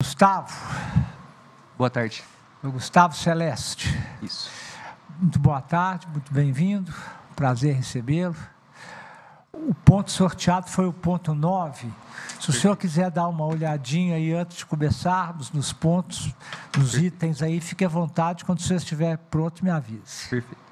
Gustavo. Boa tarde. O Gustavo Celeste. Isso. Muito boa tarde, muito bem-vindo. Prazer recebê-lo. O ponto sorteado foi o ponto 9. Se o senhor quiser dar uma olhadinha aí antes de começarmos nos pontos, nos itens aí, fique à vontade. Quando o senhor estiver pronto, me avise. Perfeito.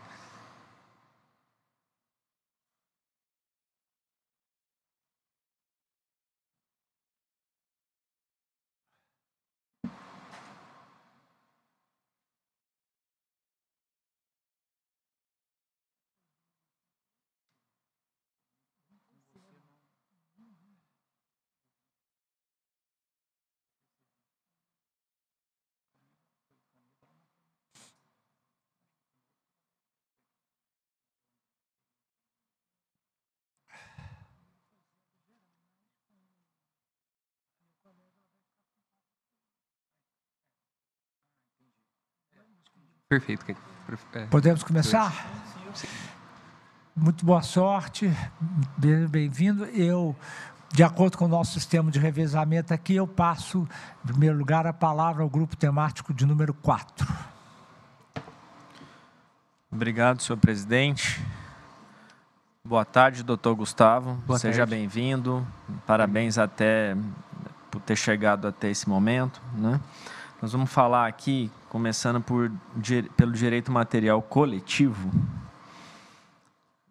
Perfeito. É. Podemos começar? Muito boa sorte, bem-vindo. Eu, de acordo com o nosso sistema de revezamento aqui, eu passo, em primeiro lugar, a palavra ao grupo temático de número 4. Obrigado, senhor presidente. Boa tarde, doutor Gustavo. Boa Seja bem-vindo. Parabéns até por ter chegado até esse momento. Né? Nós vamos falar aqui começando por, pelo direito material coletivo.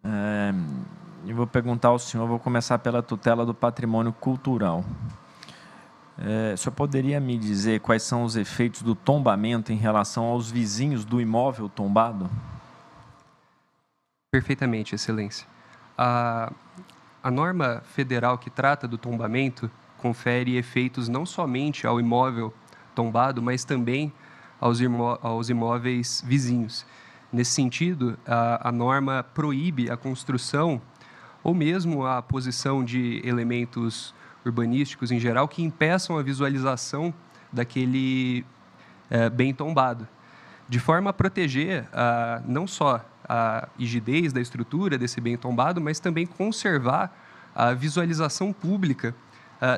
É, eu vou perguntar ao senhor, vou começar pela tutela do patrimônio cultural. É, o senhor poderia me dizer quais são os efeitos do tombamento em relação aos vizinhos do imóvel tombado? Perfeitamente, Excelência. A, a norma federal que trata do tombamento confere efeitos não somente ao imóvel tombado, mas também aos, imó aos imóveis vizinhos. Nesse sentido, a, a norma proíbe a construção ou mesmo a posição de elementos urbanísticos em geral que impeçam a visualização daquele é, bem tombado, de forma a proteger não só a rigidez da estrutura desse bem tombado, mas também conservar a visualização pública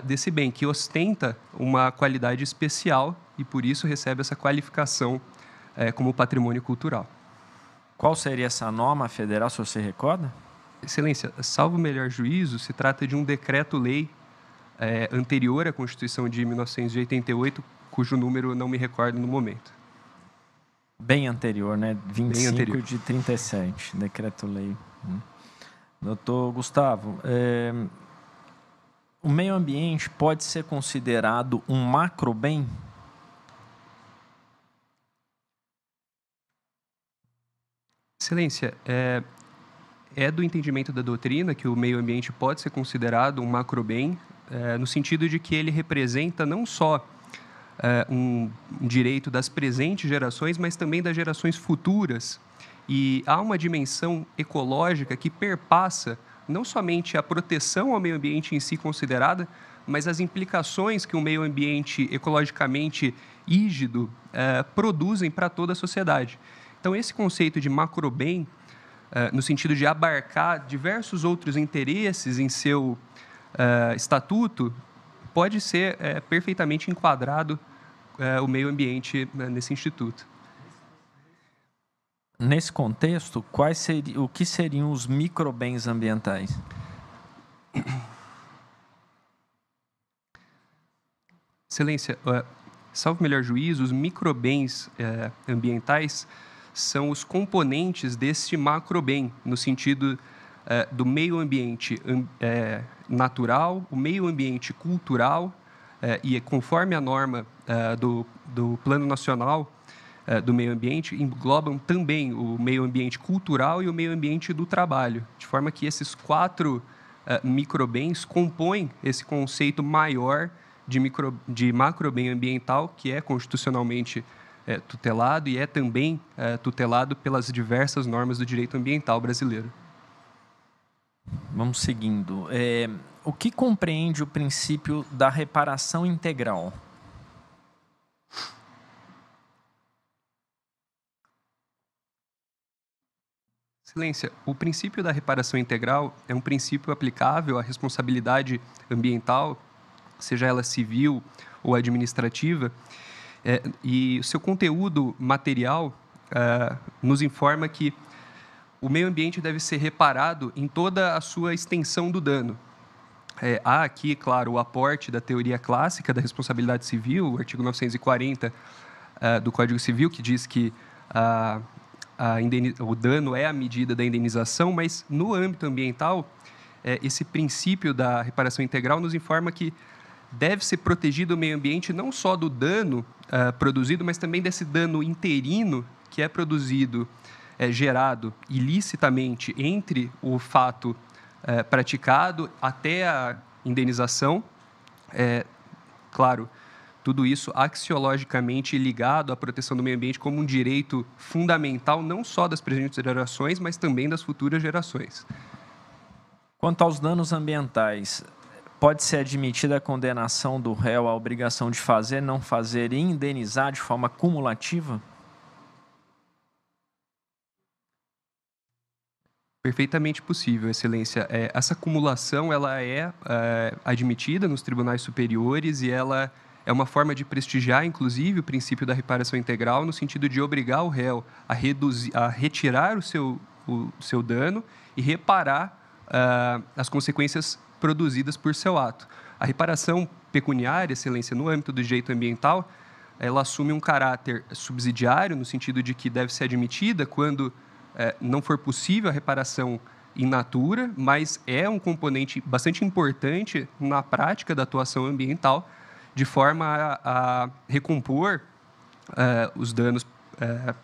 desse bem, que ostenta uma qualidade especial e por isso recebe essa qualificação é, como patrimônio cultural. Qual seria essa norma federal, se você recorda? Excelência, salvo melhor juízo, se trata de um decreto-lei é, anterior à Constituição de 1988, cujo número não me recordo no momento. Bem anterior, né? 25 Bem anterior. de 37, decreto-lei. Né? Doutor Gustavo, é, o meio ambiente pode ser considerado um macro bem? Excelência, é, é do entendimento da doutrina que o meio ambiente pode ser considerado um macrobem, é, no sentido de que ele representa não só é, um direito das presentes gerações, mas também das gerações futuras. E há uma dimensão ecológica que perpassa não somente a proteção ao meio ambiente em si considerada, mas as implicações que um meio ambiente ecologicamente rígido é, produzem para toda a sociedade. Então, esse conceito de macro bem, eh, no sentido de abarcar diversos outros interesses em seu eh, estatuto, pode ser eh, perfeitamente enquadrado o meio ambiente né, nesse instituto. Nesse contexto, quais seriam, o que seriam os microbens ambientais? Excelência, salvo melhor juízo, os microbens ambientais são os componentes desse macro bem no sentido é, do meio ambiente é, natural, o meio ambiente cultural, é, e conforme a norma é, do, do Plano Nacional é, do Meio Ambiente, englobam também o meio ambiente cultural e o meio ambiente do trabalho, de forma que esses quatro é, microbens compõem esse conceito maior de, micro, de bem ambiental, que é constitucionalmente é, tutelado e é também é, tutelado pelas diversas normas do direito ambiental brasileiro. Vamos seguindo. É, o que compreende o princípio da reparação integral? Excelência, o princípio da reparação integral é um princípio aplicável à responsabilidade ambiental, seja ela civil ou administrativa, é, e o seu conteúdo material é, nos informa que o meio ambiente deve ser reparado em toda a sua extensão do dano. É, há aqui, claro, o aporte da teoria clássica da responsabilidade civil, o artigo 940 é, do Código Civil, que diz que a, a o dano é a medida da indenização, mas no âmbito ambiental, é, esse princípio da reparação integral nos informa que deve ser protegido o meio ambiente não só do dano uh, produzido, mas também desse dano interino que é produzido, é, gerado ilicitamente entre o fato é, praticado até a indenização. É, claro, tudo isso axiologicamente ligado à proteção do meio ambiente como um direito fundamental não só das presentes gerações, mas também das futuras gerações. Quanto aos danos ambientais, pode ser admitida a condenação do réu à obrigação de fazer, não fazer e indenizar de forma cumulativa? Perfeitamente possível, Excelência. É, essa acumulação ela é, é admitida nos tribunais superiores e ela é uma forma de prestigiar, inclusive, o princípio da reparação integral no sentido de obrigar o réu a, reduzir, a retirar o seu, o seu dano e reparar uh, as consequências produzidas por seu ato. A reparação pecuniária, excelência, no âmbito do direito ambiental, ela assume um caráter subsidiário, no sentido de que deve ser admitida quando é, não for possível a reparação in natura, mas é um componente bastante importante na prática da atuação ambiental, de forma a, a recompor é, os danos é,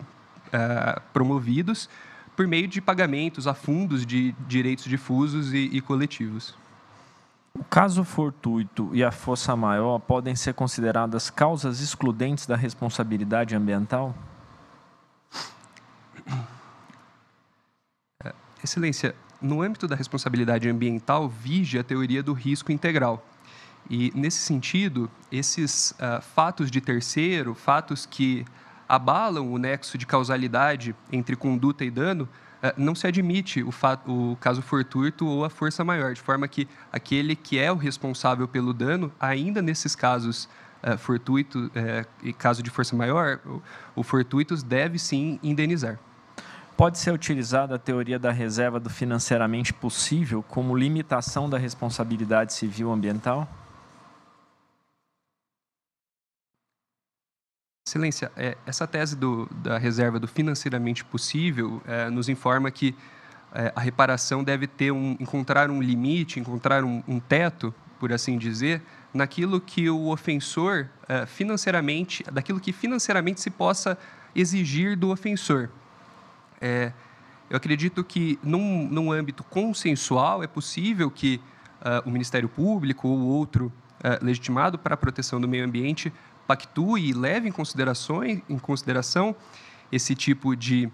promovidos por meio de pagamentos a fundos de direitos difusos e, e coletivos. O caso fortuito e a força maior podem ser consideradas causas excludentes da responsabilidade ambiental? É, Excelência, no âmbito da responsabilidade ambiental, vige a teoria do risco integral. E, nesse sentido, esses uh, fatos de terceiro, fatos que abalam o nexo de causalidade entre conduta e dano, é, não se admite o, fato, o caso fortuito ou a força maior, de forma que aquele que é o responsável pelo dano, ainda nesses casos uh, fortuito é, e uh, caso de força maior, o, o deve sim indenizar. Pode ser utilizada a teoria da reserva do financeiramente possível como limitação da responsabilidade civil ambiental? Excelência, é, essa tese do, da reserva do financeiramente possível é, nos informa que é, a reparação deve ter um, encontrar um limite, encontrar um, um, teto, por assim dizer, naquilo que o ofensor é, financeiramente, daquilo que financeiramente se possa exigir do ofensor. É, eu acredito que num, num, âmbito consensual é possível que é, o Ministério Público ou outro legitimado para a proteção do meio ambiente pactue e leve em consideração, em consideração esse tipo de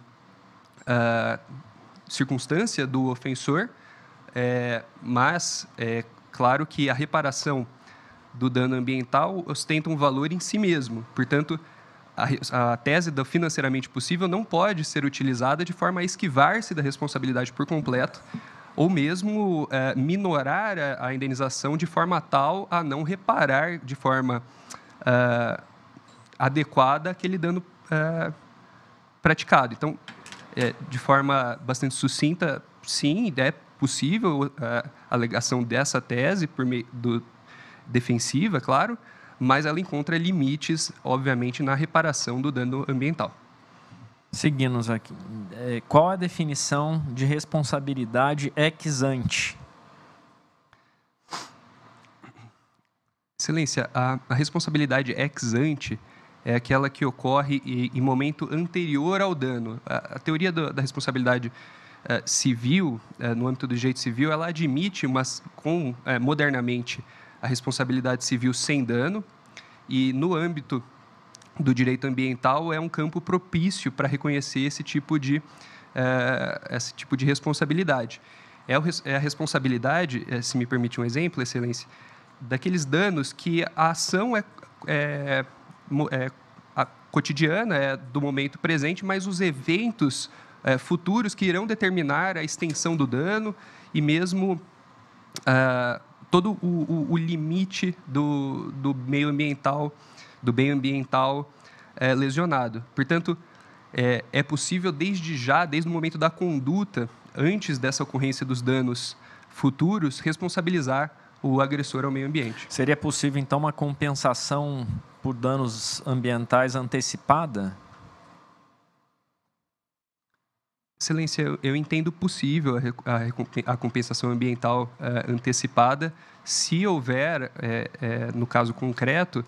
uh, circunstância do ofensor, é, mas é claro que a reparação do dano ambiental ostenta um valor em si mesmo. Portanto, a, a tese do financeiramente possível não pode ser utilizada de forma a esquivar-se da responsabilidade por completo ou mesmo é, minorar a, a indenização de forma tal a não reparar de forma uh, adequada àquele dano uh, praticado. Então, é, de forma bastante sucinta, sim, é possível eh, a alegação dessa tese por meio do defensiva, claro, mas ela encontra limites, obviamente, na reparação do dano ambiental. Seguimos aqui. Qual a definição de responsabilidade ex ante? Excelência, a, a responsabilidade ex ante é aquela que ocorre em momento anterior ao dano. A, a teoria do, da responsabilidade eh, civil, eh, no âmbito do direito civil, ela admite, mas com, eh, modernamente, a responsabilidade civil sem dano. E no âmbito do direito ambiental, é um campo propício para reconhecer esse tipo de, esse tipo de responsabilidade. É, o, é a responsabilidade, se me permite um exemplo, Excelência, daqueles danos que a ação é, é, é cotidiana, é do momento presente, mas os eventos é, futuros que irão determinar a extensão do dano e mesmo ah, todo o, o, o, limite do, do meio ambiental, do bem ambiental é, lesionado. Portanto, é, é, possível desde já, desde o momento da conduta, antes dessa ocorrência dos danos futuros, responsabilizar o agressor ao meio ambiente. Seria possível, então, uma compensação por danos ambientais antecipada? Excelência, eu entendo possível a, compensação ambiental eh, antecipada se houver, eh, eh, no caso concreto,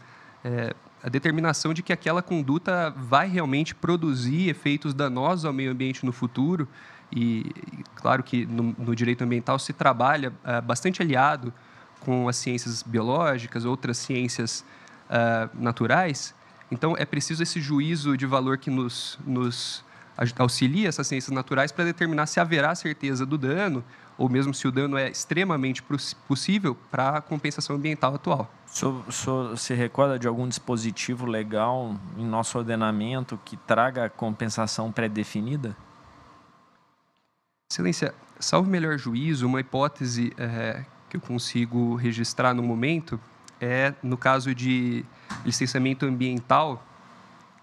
a determinação de que aquela conduta vai realmente produzir efeitos danosos ao meio ambiente no futuro. E, e claro que no, no, direito ambiental se trabalha bastante aliado com as ciências biológicas, outras ciências uh, naturais. Então, é preciso esse juízo de valor que nos, nos auxilia essas ciências naturais para determinar se haverá certeza do dano, ou mesmo se o dano é extremamente possível para a compensação ambiental atual. O senhor, se recorda de algum dispositivo legal em nosso ordenamento que traga compensação pré-definida? Excelência, salvo melhor juízo, uma hipótese é, que eu consigo registrar no momento é no caso de licenciamento ambiental,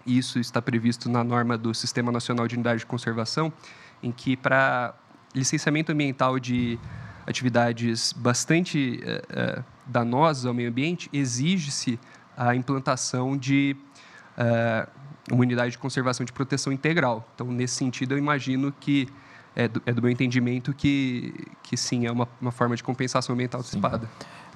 isso está previsto na norma do Sistema Nacional de Unidade de Conservação, em que para licenciamento ambiental de atividades bastante uh, uh, danosas ao meio ambiente, exige-se a implantação de uh, uma unidade de conservação de proteção integral. Então, nesse sentido, eu imagino que é do, é do, meu entendimento que, que sim, é uma, uma forma de compensação ambiental antecipada.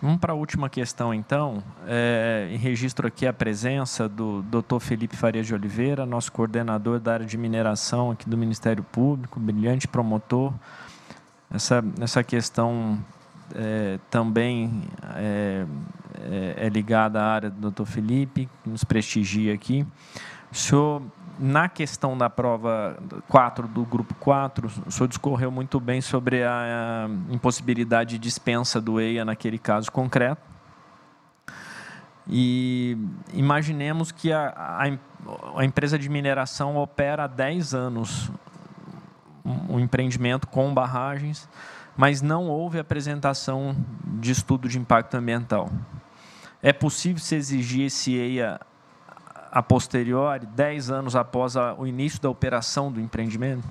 Vamos para a última questão, então. É, registro aqui a presença do Dr. Felipe Faria de Oliveira, nosso coordenador da área de mineração aqui do Ministério Público, brilhante promotor. Essa, essa questão é, também é, é, é ligada à área do Dr. Felipe, que nos prestigia aqui. O senhor na questão da prova 4 do grupo 4, o senhor discorreu muito bem sobre a impossibilidade de dispensa do EIA naquele caso concreto. E imaginemos que a, a, a empresa de mineração opera há 10 anos um, um empreendimento com barragens, mas não houve apresentação de estudo de impacto ambiental. É possível se exigir esse EIA a posteriori, 10 anos após a, o início da operação do empreendimento?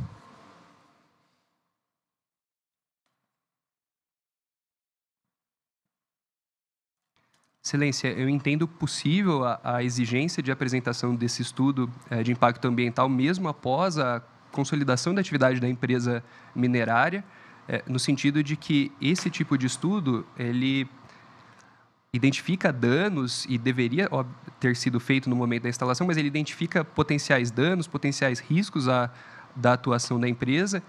Excelência, eu entendo possível a, a, exigência de apresentação desse estudo eh, de impacto ambiental, mesmo após a consolidação da atividade da empresa minerária, eh, no sentido de que esse tipo de estudo ele identifica danos e deveria ter sido feito no momento da instalação, mas ele identifica potenciais danos, potenciais riscos da atuação da empresa,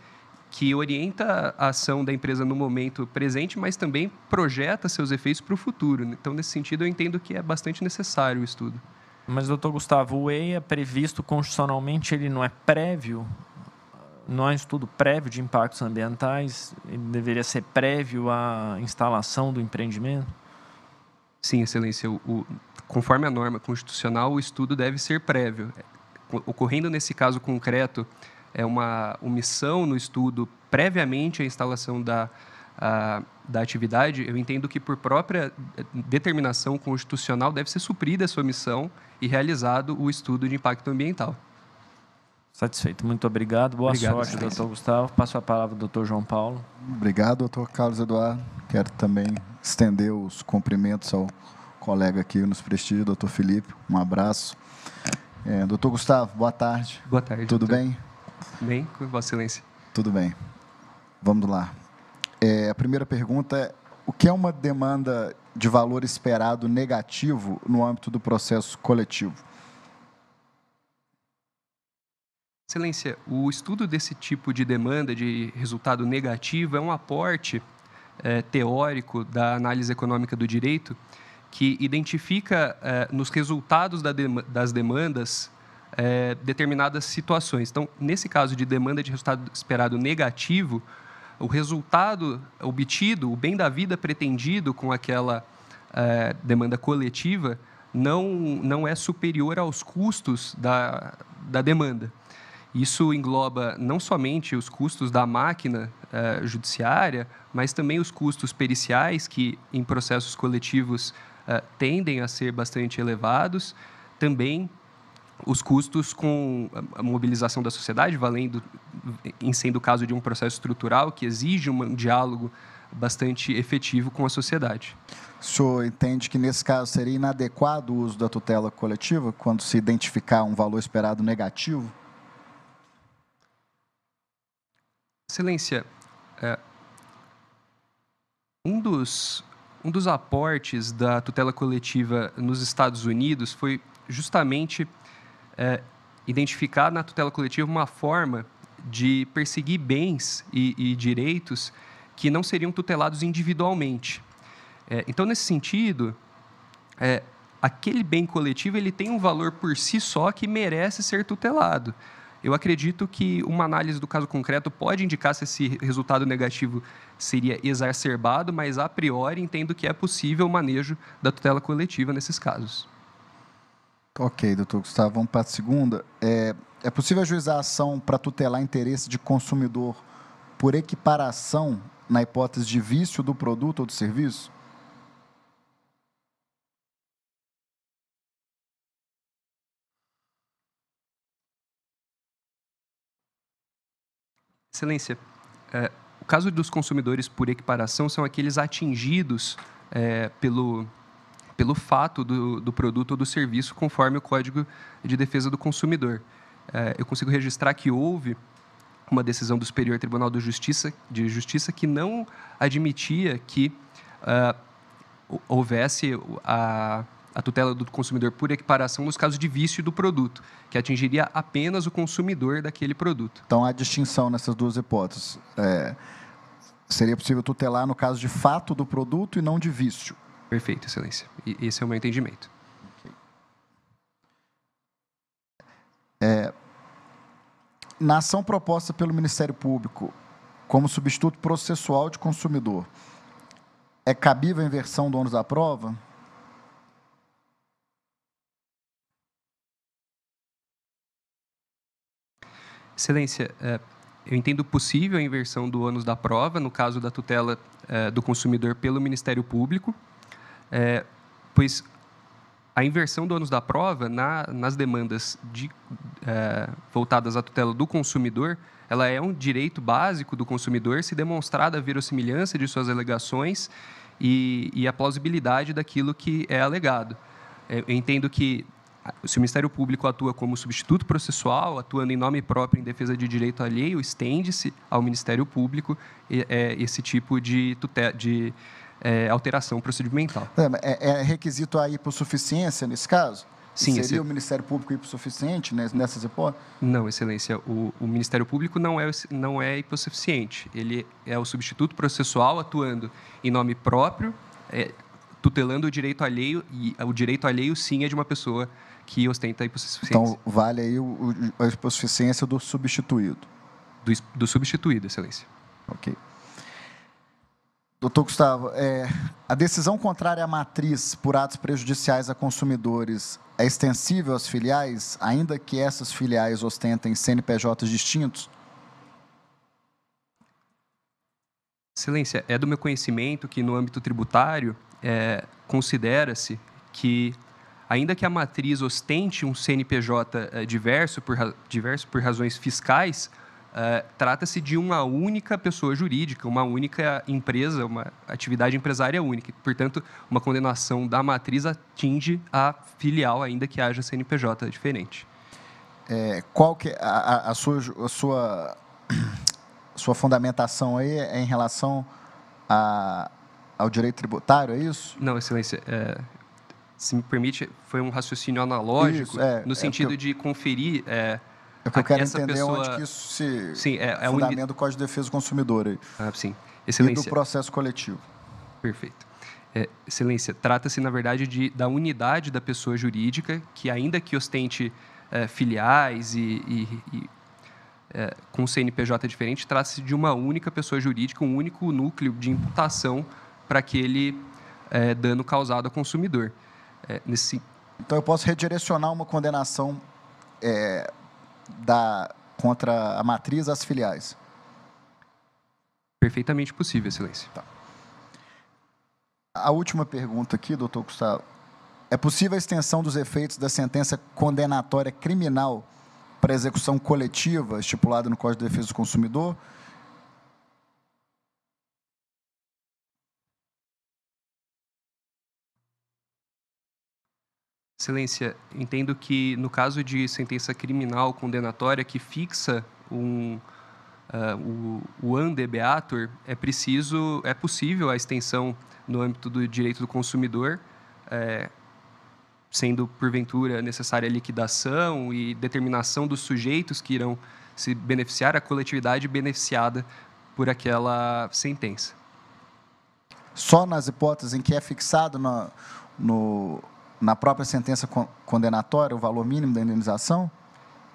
que orienta a ação da empresa no momento presente, mas também projeta seus efeitos para o futuro. Então, nesse sentido, eu entendo que é bastante necessário o estudo. Mas, doutor Gustavo, o EIA é previsto constitucionalmente, ele não é prévio? Não é um estudo prévio de impactos ambientais? Ele deveria ser prévio à instalação do empreendimento? Sim, Excelência. O, o, conforme a norma constitucional, o estudo deve ser prévio. Ocorrendo nesse caso concreto, é uma omissão no estudo previamente à instalação da, a, da atividade, eu entendo que, por própria determinação constitucional, deve ser suprida essa omissão e realizado o estudo de impacto ambiental. Satisfeito. Muito obrigado. Boa obrigado, sorte, doutor Gustavo. Passo a palavra ao doutor João Paulo. Obrigado, doutor Carlos Eduardo. Quero também estender os cumprimentos ao colega aqui nos prestigia, doutor Felipe. Um abraço. É, doutor Gustavo, boa tarde. Boa tarde. Tudo doutor. bem? Bem, com Vossa Excelência. Tudo bem. Vamos lá. É, a primeira pergunta é: o que é uma demanda de valor esperado negativo no âmbito do processo coletivo? Excelência, o estudo desse tipo de demanda de resultado negativo é um aporte é, teórico da análise econômica do direito, que identifica é, nos resultados da de, das demandas é, determinadas situações. Então, nesse caso de demanda de resultado esperado negativo, o resultado obtido, o bem da vida pretendido com aquela é, demanda coletiva, não, não é superior aos custos da, da demanda. Isso engloba não somente os custos da máquina uh, judiciária, mas também os custos periciais, que em processos coletivos uh, tendem a ser bastante elevados, também os custos com a mobilização da sociedade, valendo, em sendo o caso de um processo estrutural que exige um diálogo bastante efetivo com a sociedade. O senhor entende que, nesse caso, seria inadequado o uso da tutela coletiva quando se identificar um valor esperado negativo? Excelência, é, um, dos, um dos aportes da tutela coletiva nos Estados Unidos foi justamente é, identificar na tutela coletiva uma forma de perseguir bens e, e direitos que não seriam tutelados individualmente. É, então, nesse sentido, é, aquele bem coletivo ele tem um valor por si só que merece ser tutelado. Eu acredito que uma análise do caso concreto pode indicar se esse resultado negativo seria exacerbado, mas a priori entendo que é possível o manejo da tutela coletiva nesses casos. Ok, doutor Gustavo, vamos para a segunda. É, é possível ajuizar a ação para tutelar interesse de consumidor por equiparação na hipótese de vício do produto ou do serviço? Excelência, é, o caso dos consumidores por equiparação são aqueles atingidos é, pelo, pelo fato do, do produto ou do serviço conforme o Código de Defesa do Consumidor. É, eu consigo registrar que houve uma decisão do Superior Tribunal de Justiça, de Justiça que não admitia que uh, houvesse a, a tutela do consumidor por equiparação nos casos de vício do produto, que atingiria apenas o consumidor daquele produto. Então, há distinção nessas duas hipóteses. É, seria possível tutelar no caso de fato do produto e não de vício. Perfeito, Excelência. E esse é o meu entendimento. É, na ação proposta pelo Ministério Público como substituto processual de consumidor, é cabível a inversão do ônus da prova? Excelência, é, eu entendo possível a inversão do ônus da prova, no caso da tutela é, do consumidor pelo Ministério Público, é, pois a inversão do ônus da prova nas demandas de, voltadas à tutela do consumidor, ela é um direito básico do consumidor se demonstrada a verossimilhança de suas alegações e, e a plausibilidade daquilo que é alegado. Eu entendo que se o Ministério Público atua como substituto processual, atuando em nome próprio em defesa de direito alheio, estende-se ao Ministério Público é, esse tipo de, de é, alteração procedimental. É, é, é requisito a hipossuficiência nesse caso? Sim, seria esse... o Ministério Público hipossuficiente nessas hipóteses? Não, Excelência. O, o, Ministério Público não é, não é hipossuficiente. Ele é o substituto processual atuando em nome próprio, é, tutelando o direito alheio, e o direito alheio, sim, é de uma pessoa que ostenta hipossuficiência. Então, vale aí o, o, a hipossuficiência do substituído. Do, do substituído, excelência. Ok. Doutor Gustavo, é, a decisão contrária à matriz por atos prejudiciais a consumidores é extensível às filiais, ainda que essas filiais ostentem CNPJs distintos? Excelência, é do meu conhecimento que no âmbito tributário é, considera-se que ainda que a matriz ostente um CNPJ eh, diverso, por, diverso por razões fiscais, Uh, trata-se de uma única pessoa jurídica, uma única empresa, uma atividade empresária única. Portanto, uma condenação da matriz atinge a filial, ainda que haja CNPJ diferente. É, qual que é a, a, sua, a sua, sua fundamentação aí é em relação a, ao direito tributário, é isso? Não, excelência. É, se me permite, foi um raciocínio analógico, isso, é, no é sentido é eu, de conferir. É, é o que eu quero entender pessoa... onde que isso se sim, é, é fundamento um... o Código de Defesa do Consumidor. Aí. Ah, sim. Excelência. E do processo coletivo. Perfeito. É, excelência, trata-se, na verdade, de, da unidade da pessoa jurídica, que ainda que ostente é, filiais e, e, e é, com CNPJ diferente, trata-se de uma única pessoa jurídica, um único núcleo de imputação para aquele é, dano causado ao consumidor é, nesse. Então eu posso redirecionar uma condenação é, da, contra a matriz às filiais. Perfeitamente possível, Excelência. Tá. A última pergunta aqui, doutor Gustavo. É possível a extensão dos efeitos da sentença condenatória criminal para execução coletiva estipulada no Código de Defesa do Consumidor? Excelência, entendo que no caso de sentença criminal condenatória que fixa um, uh, o, o andebeator, é preciso, é possível a extensão no âmbito do direito do consumidor, é, sendo porventura necessária a liquidação e determinação dos sujeitos que irão se beneficiar, a coletividade beneficiada por aquela sentença. Só nas hipóteses em que é fixado no, no na própria sentença condenatória o valor mínimo da indenização?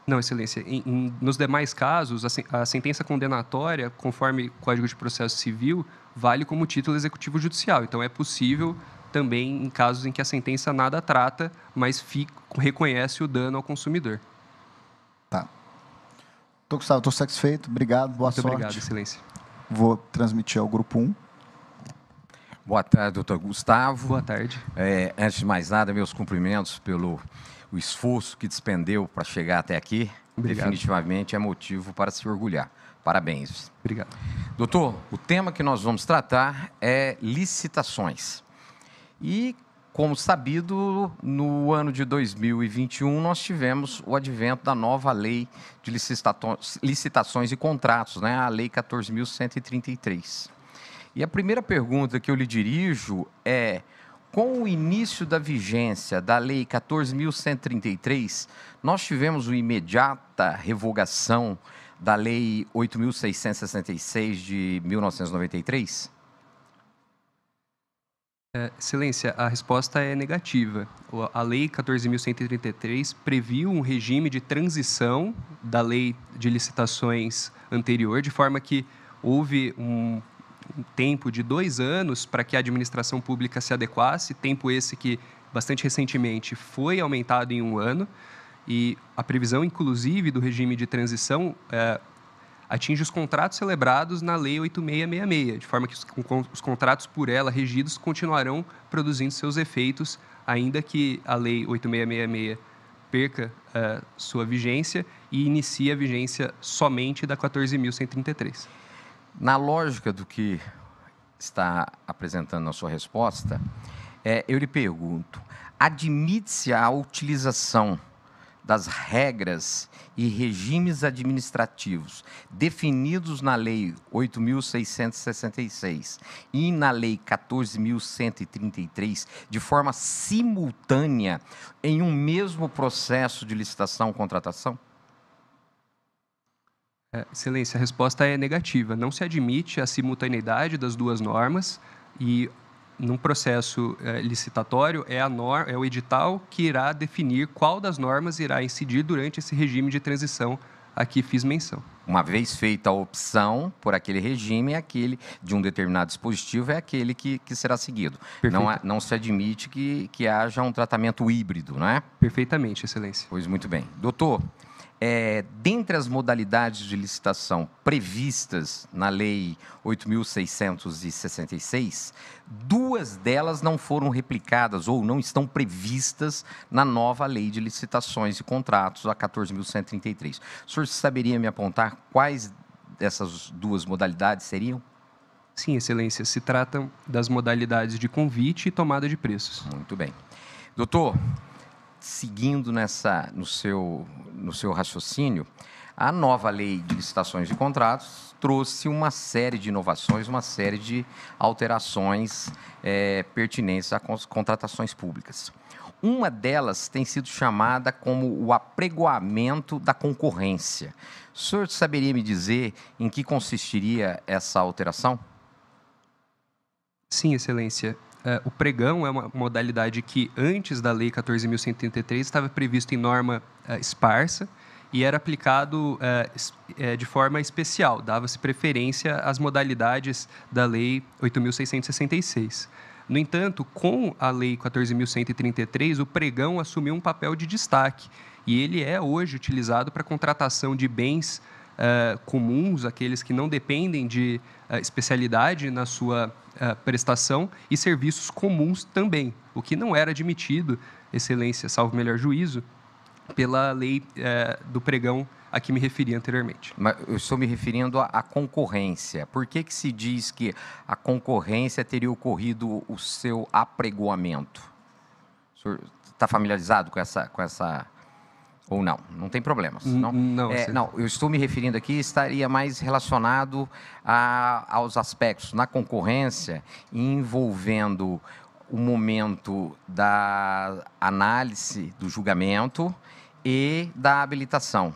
Não, Excelência. Em, em, nos demais casos, a, a, sentença condenatória, conforme o Código de Processo Civil, vale como título executivo judicial. Então, é possível também em casos em que a sentença nada trata, mas fica, reconhece o dano ao consumidor. Tá. Estou satisfeito. Obrigado. Boa Muito sorte. Muito obrigado, Excelência. Vou transmitir ao Grupo 1. Boa tarde, doutor Gustavo. Boa tarde. É, antes de mais nada, meus cumprimentos pelo o esforço que despendeu para chegar até aqui. Obrigado. Definitivamente é motivo para se orgulhar. Parabéns. Obrigado. Doutor, o tema que nós vamos tratar é licitações. E, como sabido, no ano de 2021 nós tivemos o advento da nova lei de licitações e contratos, né? a Lei 14.133. E a primeira pergunta que eu lhe dirijo é: com o início da vigência da Lei 14.133, nós tivemos uma imediata revogação da Lei 8.666 de 1993? É, excelência, a resposta é negativa. A Lei 14.133 previu um regime de transição da Lei de Licitações anterior, de forma que houve um um tempo de dois anos para que a administração pública se adequasse, tempo esse que bastante recentemente foi aumentado em um ano. E a previsão, inclusive, do regime de transição é, atinge os contratos celebrados na Lei 8666, de forma que os, com, os contratos por ela regidos continuarão produzindo seus efeitos, ainda que a Lei 8666 perca é, sua vigência e inicie a vigência somente da 14.133. Na lógica do que está apresentando na sua resposta, é, eu lhe pergunto: admite-se a utilização das regras e regimes administrativos definidos na Lei 8.666 e na Lei 14.133 de forma simultânea em um mesmo processo de licitação ou contratação? É, excelência, a resposta é negativa. Não se admite a simultaneidade das duas normas e num processo é, licitatório é, a nor é o edital que irá definir qual das normas irá incidir durante esse regime de transição a que fiz menção. Uma vez feita a opção por aquele regime, aquele de um determinado dispositivo é aquele que, que será seguido. Não, não se admite que, que haja um tratamento híbrido, não é? Perfeitamente, Excelência. Pois muito bem. Doutor, é, dentre as modalidades de licitação previstas na Lei 8.666, duas delas não foram replicadas ou não estão previstas na nova Lei de Licitações e Contratos, a 14.133. O senhor saberia me apontar quais dessas duas modalidades seriam? Sim, Excelência. Se tratam das modalidades de convite e tomada de preços. Muito bem. Doutor, seguindo nessa, no, seu, no seu raciocínio, a nova lei de licitações e contratos trouxe uma série de inovações, uma série de alterações é, pertinentes a contratações públicas. Uma delas tem sido chamada como o apregoamento da concorrência. O senhor saberia me dizer em que consistiria essa alteração? Sim, Excelência. É, o pregão é uma modalidade que, antes da Lei 14.133, estava previsto em norma uh, esparsa e era aplicado é, de forma especial, dava-se preferência às modalidades da Lei 8.666. No entanto, com a Lei 14.133, o pregão assumiu um papel de destaque e ele é hoje utilizado para contratação de bens uh, comuns, aqueles que não dependem de uh, especialidade na sua uh, prestação, e serviços comuns também, o que não era admitido, excelência, salvo melhor juízo, pela lei eh, do pregão a que me referi anteriormente. Mas eu estou me referindo à, à, concorrência. Por que, que se diz que a concorrência teria ocorrido o seu apregoamento? O senhor está familiarizado com essa, com essa ou não, não tem problemas. Não, não, é, não eu estou me referindo aqui, estaria mais relacionado a, aos aspectos na concorrência envolvendo o momento da análise do julgamento e da habilitação.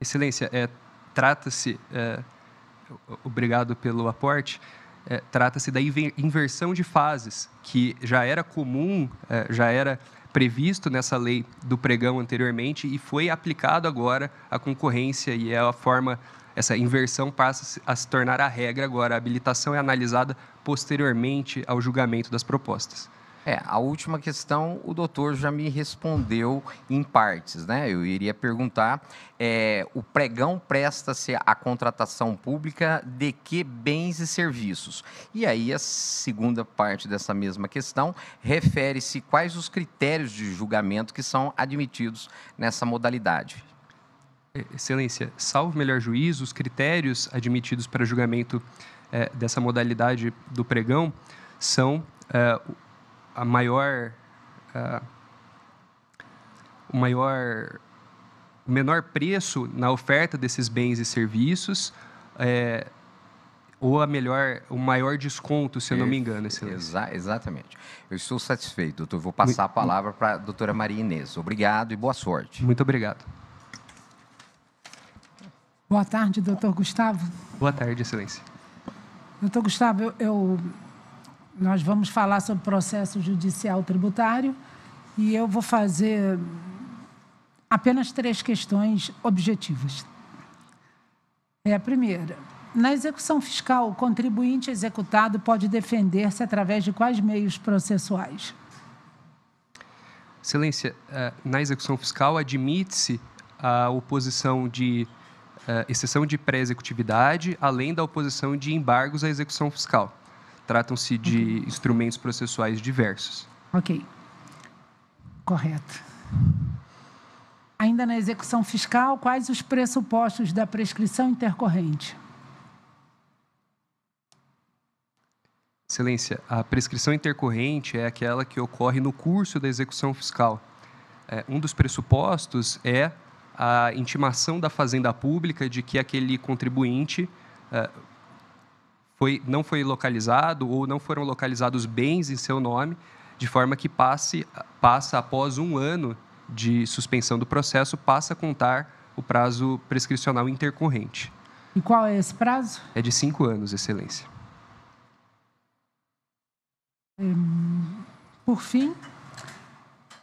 Excelência, é, trata-se, é, obrigado pelo aporte, é, trata-se da inversão de fases, que já era comum, é, já era previsto nessa lei do pregão anteriormente e foi aplicado agora à concorrência e é a forma essa inversão passa a se tornar a regra agora. A habilitação é analisada posteriormente ao julgamento das propostas. É, a última questão o doutor já me respondeu em partes, né? Eu iria perguntar: é, o pregão presta-se à contratação pública de que bens e serviços? E aí a segunda parte dessa mesma questão refere-se quais os critérios de julgamento que são admitidos nessa modalidade. É, excelência, salvo melhor juízo, os critérios admitidos para julgamento é, dessa modalidade do pregão são é, a maior uh, o maior o menor preço na oferta desses bens e serviços é, ou a melhor o maior desconto se eu não me engano Exa exatamente eu estou satisfeito doutor vou passar a palavra para a doutora Maria Inês obrigado e boa sorte muito obrigado boa tarde doutor Gustavo boa tarde excelência doutor Gustavo eu, eu nós vamos falar sobre processo judicial tributário e eu vou fazer apenas três questões objetivas. É a primeira. Na execução fiscal, o contribuinte executado pode defender-se através de quais meios processuais? Excelência, é, na execução fiscal admite-se a oposição de é, exceção de pré-executividade, além da oposição de embargos à execução fiscal. Tratam-se de okay. instrumentos processuais diversos. Ok. Correto. Ainda na execução fiscal, quais os pressupostos da prescrição intercorrente? Excelência, a prescrição intercorrente é aquela que ocorre no curso da execução fiscal. É, um dos pressupostos é a intimação da Fazenda Pública de que aquele contribuinte é, foi, não foi localizado ou não foram localizados bens em seu nome, de forma que passe, passa após um ano de suspensão do processo, passa a contar o prazo prescricional intercorrente. E qual é esse prazo? É de cinco anos, Excelência. Por fim,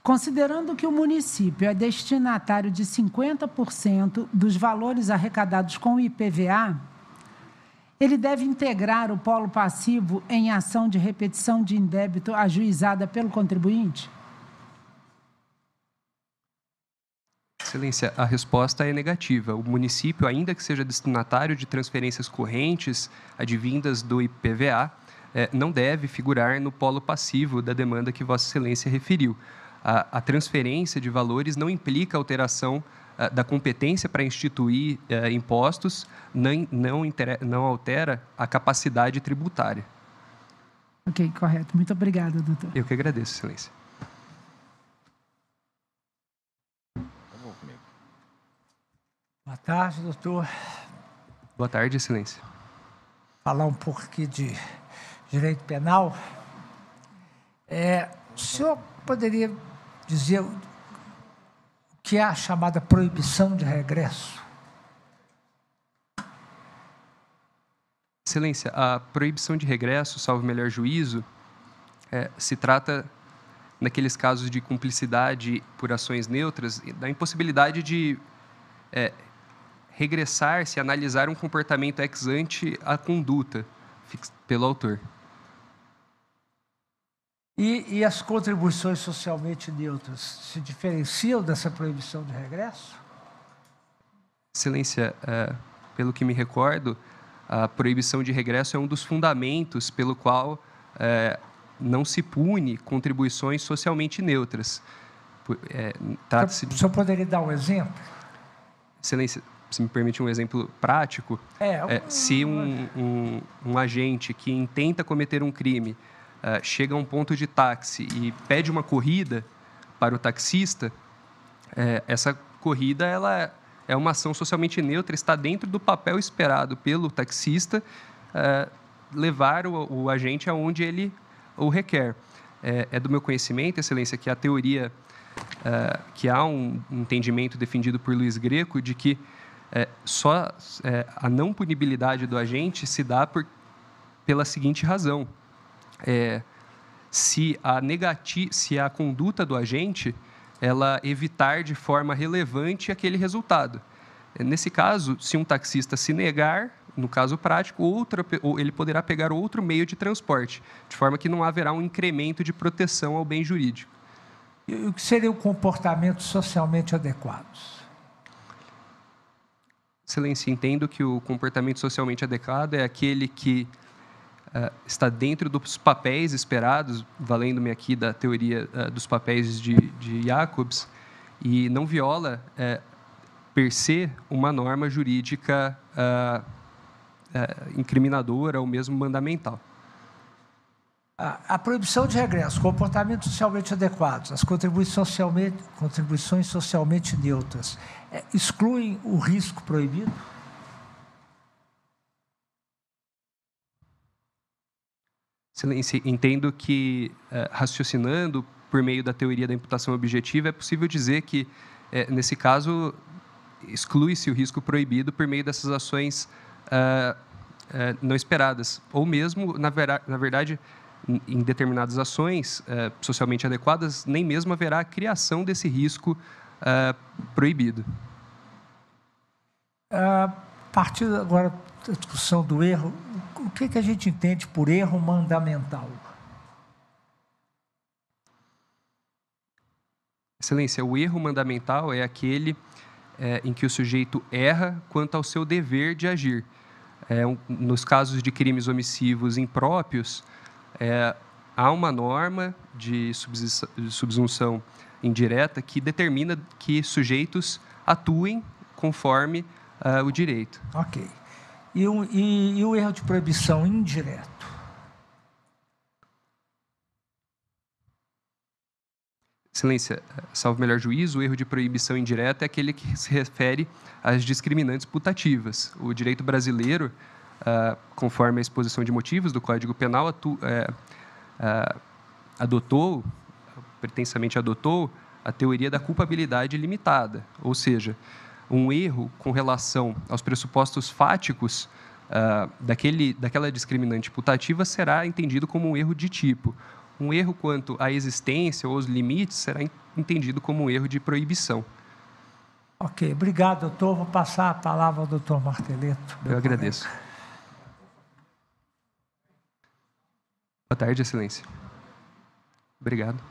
considerando que o município é destinatário de 50% dos valores arrecadados com o IPVA, ele deve integrar o polo passivo em ação de repetição de indébito ajuizada pelo contribuinte? Excelência, a resposta é negativa. O município, ainda que seja destinatário de transferências correntes advindas do IPVA, eh, não deve figurar no polo passivo da demanda que Vossa Excelência referiu. A, transferência de valores não implica alteração eh, da competência para instituir eh, impostos não, não, não altera a capacidade tributária. Ok, correto. Muito obrigada, doutor. Eu que agradeço, Excelência. Boa tarde, doutor. Boa tarde, Excelência. Falar um pouco aqui de direito penal. É, o senhor poderia dizer que é a chamada proibição de regresso. Excelência, a proibição de regresso, salvo melhor juízo, é, se trata, naqueles casos de cumplicidade por ações neutras, da impossibilidade de é, regressar se analisar um comportamento ex ante a conduta pelo autor. E, e as contribuições socialmente neutras se diferenciam dessa proibição de regresso? Excelência, é, pelo que me recordo, a proibição de regresso é um dos fundamentos pelo qual é, não se pune contribuições socialmente neutras. É, se... O senhor poderia dar um exemplo? Excelência, se me permite um exemplo prático, é, é um... se um, um, um agente que intenta cometer um crime uh, chega a um ponto de táxi e pede uma corrida para o taxista, é, essa corrida ela é uma ação socialmente neutra, está dentro do papel esperado pelo taxista uh, levar o, o, agente aonde ele o requer. É, é, do meu conhecimento, Excelência, que a teoria, uh, que há um entendimento defendido por Luiz Greco de que é, só é, a não punibilidade do agente se dá por, pela seguinte razão: é, se, a negati se a conduta do agente ela evitar de forma relevante aquele resultado. É, nesse caso, se um taxista se negar, no caso prático, outra, ele poderá pegar outro meio de transporte, de forma que não haverá um incremento de proteção ao bem jurídico. E o que seria o comportamento socialmente adequados? Excelência, entendo que o comportamento socialmente adequado é aquele que uh, está dentro dos papéis esperados, valendo-me aqui da teoria uh, dos papéis de, de Jacobs, e não viola, uh, per se, uma norma jurídica incriminadora ou mesmo mandamental. A, proibição de regresso, comportamentos socialmente adequados, as contribuições socialmente, contribuições socialmente neutras, excluem o risco proibido? entendo que, eh, raciocinando por meio da teoria da imputação objetiva, é possível dizer que, eh, nesse caso, exclui-se o risco proibido por meio dessas ações ah, eh, não esperadas, ou mesmo, na, verdade, em determinadas ações socialmente adequadas, nem mesmo haverá a criação desse risco ah, proibido. Uh partir agora da discussão do erro, o que, que a gente entende por erro mandamental? Excelência, o erro mandamental é aquele é, em que o sujeito erra quanto ao seu dever de agir. É, um, nos casos de crimes omissivos impróprios, é, há uma norma de subsunção indireta que determina que sujeitos atuem conforme uh, o direito. Ok. E, e, e o erro de proibição indireto? Excelência, salvo melhor juízo, o erro de proibição indireta é aquele que se refere às discriminantes putativas. O direito brasileiro, uh, conforme a exposição de motivos do Código Penal, atu, uh, uh, adotou, pretensamente adotou, a teoria da culpabilidade limitada, ou seja, um erro com relação aos pressupostos fáticos uh, daquele, daquela discriminante putativa será entendido como um erro de tipo. Um erro quanto à existência ou aos limites será entendido como um erro de proibição. Ok, obrigado, doutor. Vou passar a palavra ao doutor Marteleto. Eu agradeço. Boa tarde, Excelência. Obrigado.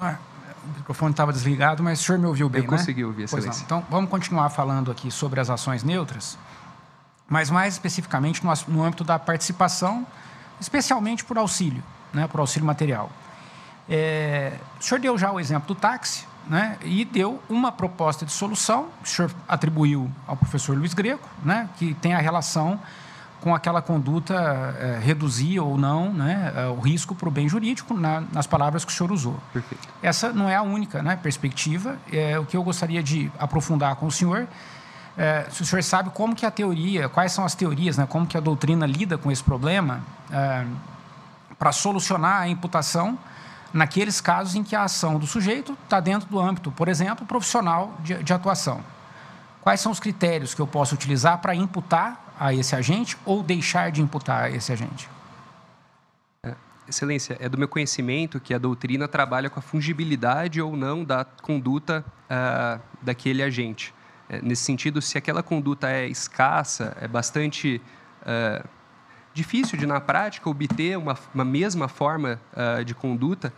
Ah, é, o microfone estava desligado, mas o senhor me ouviu bem, Eu né? consegui ouvir, excelência. Então, vamos continuar falando aqui sobre as ações neutras, mas mais especificamente no, no âmbito da participação, especialmente por auxílio, né, por auxílio material. É, o senhor deu já o exemplo do táxi, né, e deu uma proposta de solução, que o senhor atribuiu ao professor Luiz Greco, né, que tem a relação com aquela conduta é, reduzir ou não né, eh, o risco para o bem jurídico, na, nas palavras que o senhor usou. Perfeito. Essa não é a única né, perspectiva. É, o que eu gostaria de aprofundar com o senhor, é, se o senhor sabe como que a teoria, quais são as teorias, né, como que a doutrina lida com esse problema é, para solucionar a imputação naqueles casos em que a ação do sujeito está dentro do âmbito, por exemplo, profissional de, de atuação. Quais são os critérios que eu posso utilizar para imputar a esse agente ou deixar de imputar a esse agente? É, excelência, é do meu conhecimento que a doutrina trabalha com a fungibilidade ou não da conduta uh, daquele agente. É, nesse sentido, se aquela conduta é escassa, é bastante uh, difícil de, na prática, obter uma, uma mesma forma uh, de conduta,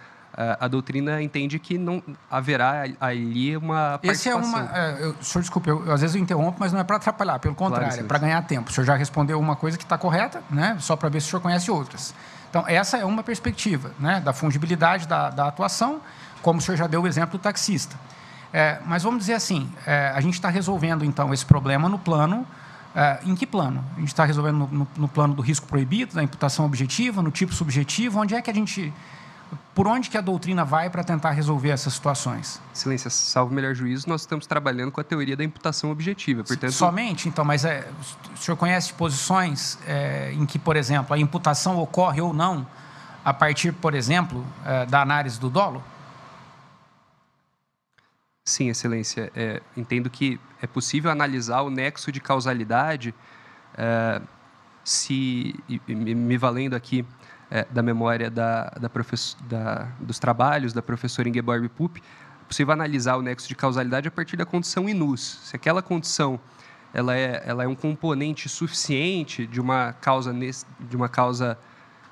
a doutrina entende que não haverá ali uma Esse é uma... É, eu, senhor, desculpe, eu, às vezes eu interrompo, mas não é para atrapalhar, pelo contrário, claro, é para ganhar tempo. O senhor já respondeu uma coisa que está correta, né? só para ver se o senhor conhece outras. Então, essa é uma perspectiva né? da fungibilidade da, da atuação, como o senhor já deu o exemplo do taxista. É, mas vamos dizer assim, é, a gente está resolvendo, então, esse problema no plano... É, em que plano? A gente está resolvendo no, no, no plano do risco proibido, da imputação objetiva, no tipo subjetivo, onde é que a gente por onde que a doutrina vai para tentar resolver essas situações? Excelência, salvo melhor juízo, nós estamos trabalhando com a teoria da imputação objetiva. Portanto... Somente? Então, mas é, o senhor conhece posições é, em que, por exemplo, a imputação ocorre ou não a partir, por exemplo, é, da análise do dolo? Sim, Excelência. É, entendo que é possível analisar o nexo de causalidade é, se, me valendo aqui é, da memória da, da da, dos trabalhos da professora Ingeborg Pupp, você vai analisar o nexo de causalidade a partir da condição inus. Se aquela condição ela é, ela é um componente suficiente de uma causa de uma causa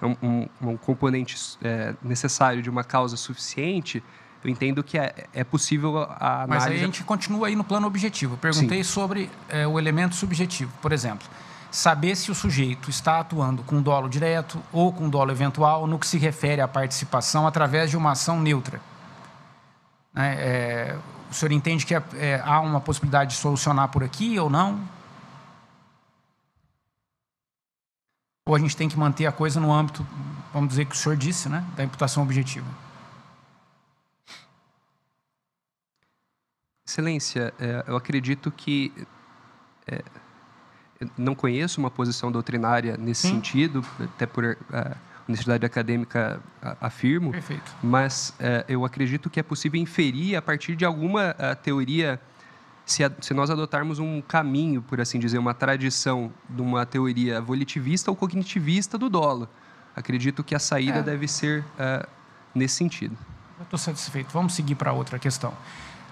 um, um, um componente é, necessário de uma causa suficiente, eu entendo que é, é possível a análise. Mas aí a gente continua aí no plano objetivo. perguntei Sim. sobre é, o elemento subjetivo, por exemplo saber se o sujeito está atuando com dolo direto ou com dolo eventual no que se refere à participação através de uma ação neutra. É, é, o senhor entende que é, é, há uma possibilidade de solucionar por aqui ou não? Ou a gente tem que manter a coisa no âmbito, vamos dizer, que o senhor disse, né, da imputação objetiva? Excelência, é, eu acredito que é, não conheço uma posição doutrinária nesse hum. sentido, até por uh, acadêmica afirmo, Perfeito. mas eh, eu acredito que é possível inferir a partir de alguma eh, teoria, se, nós adotarmos um caminho, por assim dizer, uma tradição de uma teoria volitivista ou cognitivista do dolo. Acredito que a saída é. deve ser nesse sentido. Estou satisfeito. Vamos seguir para outra questão.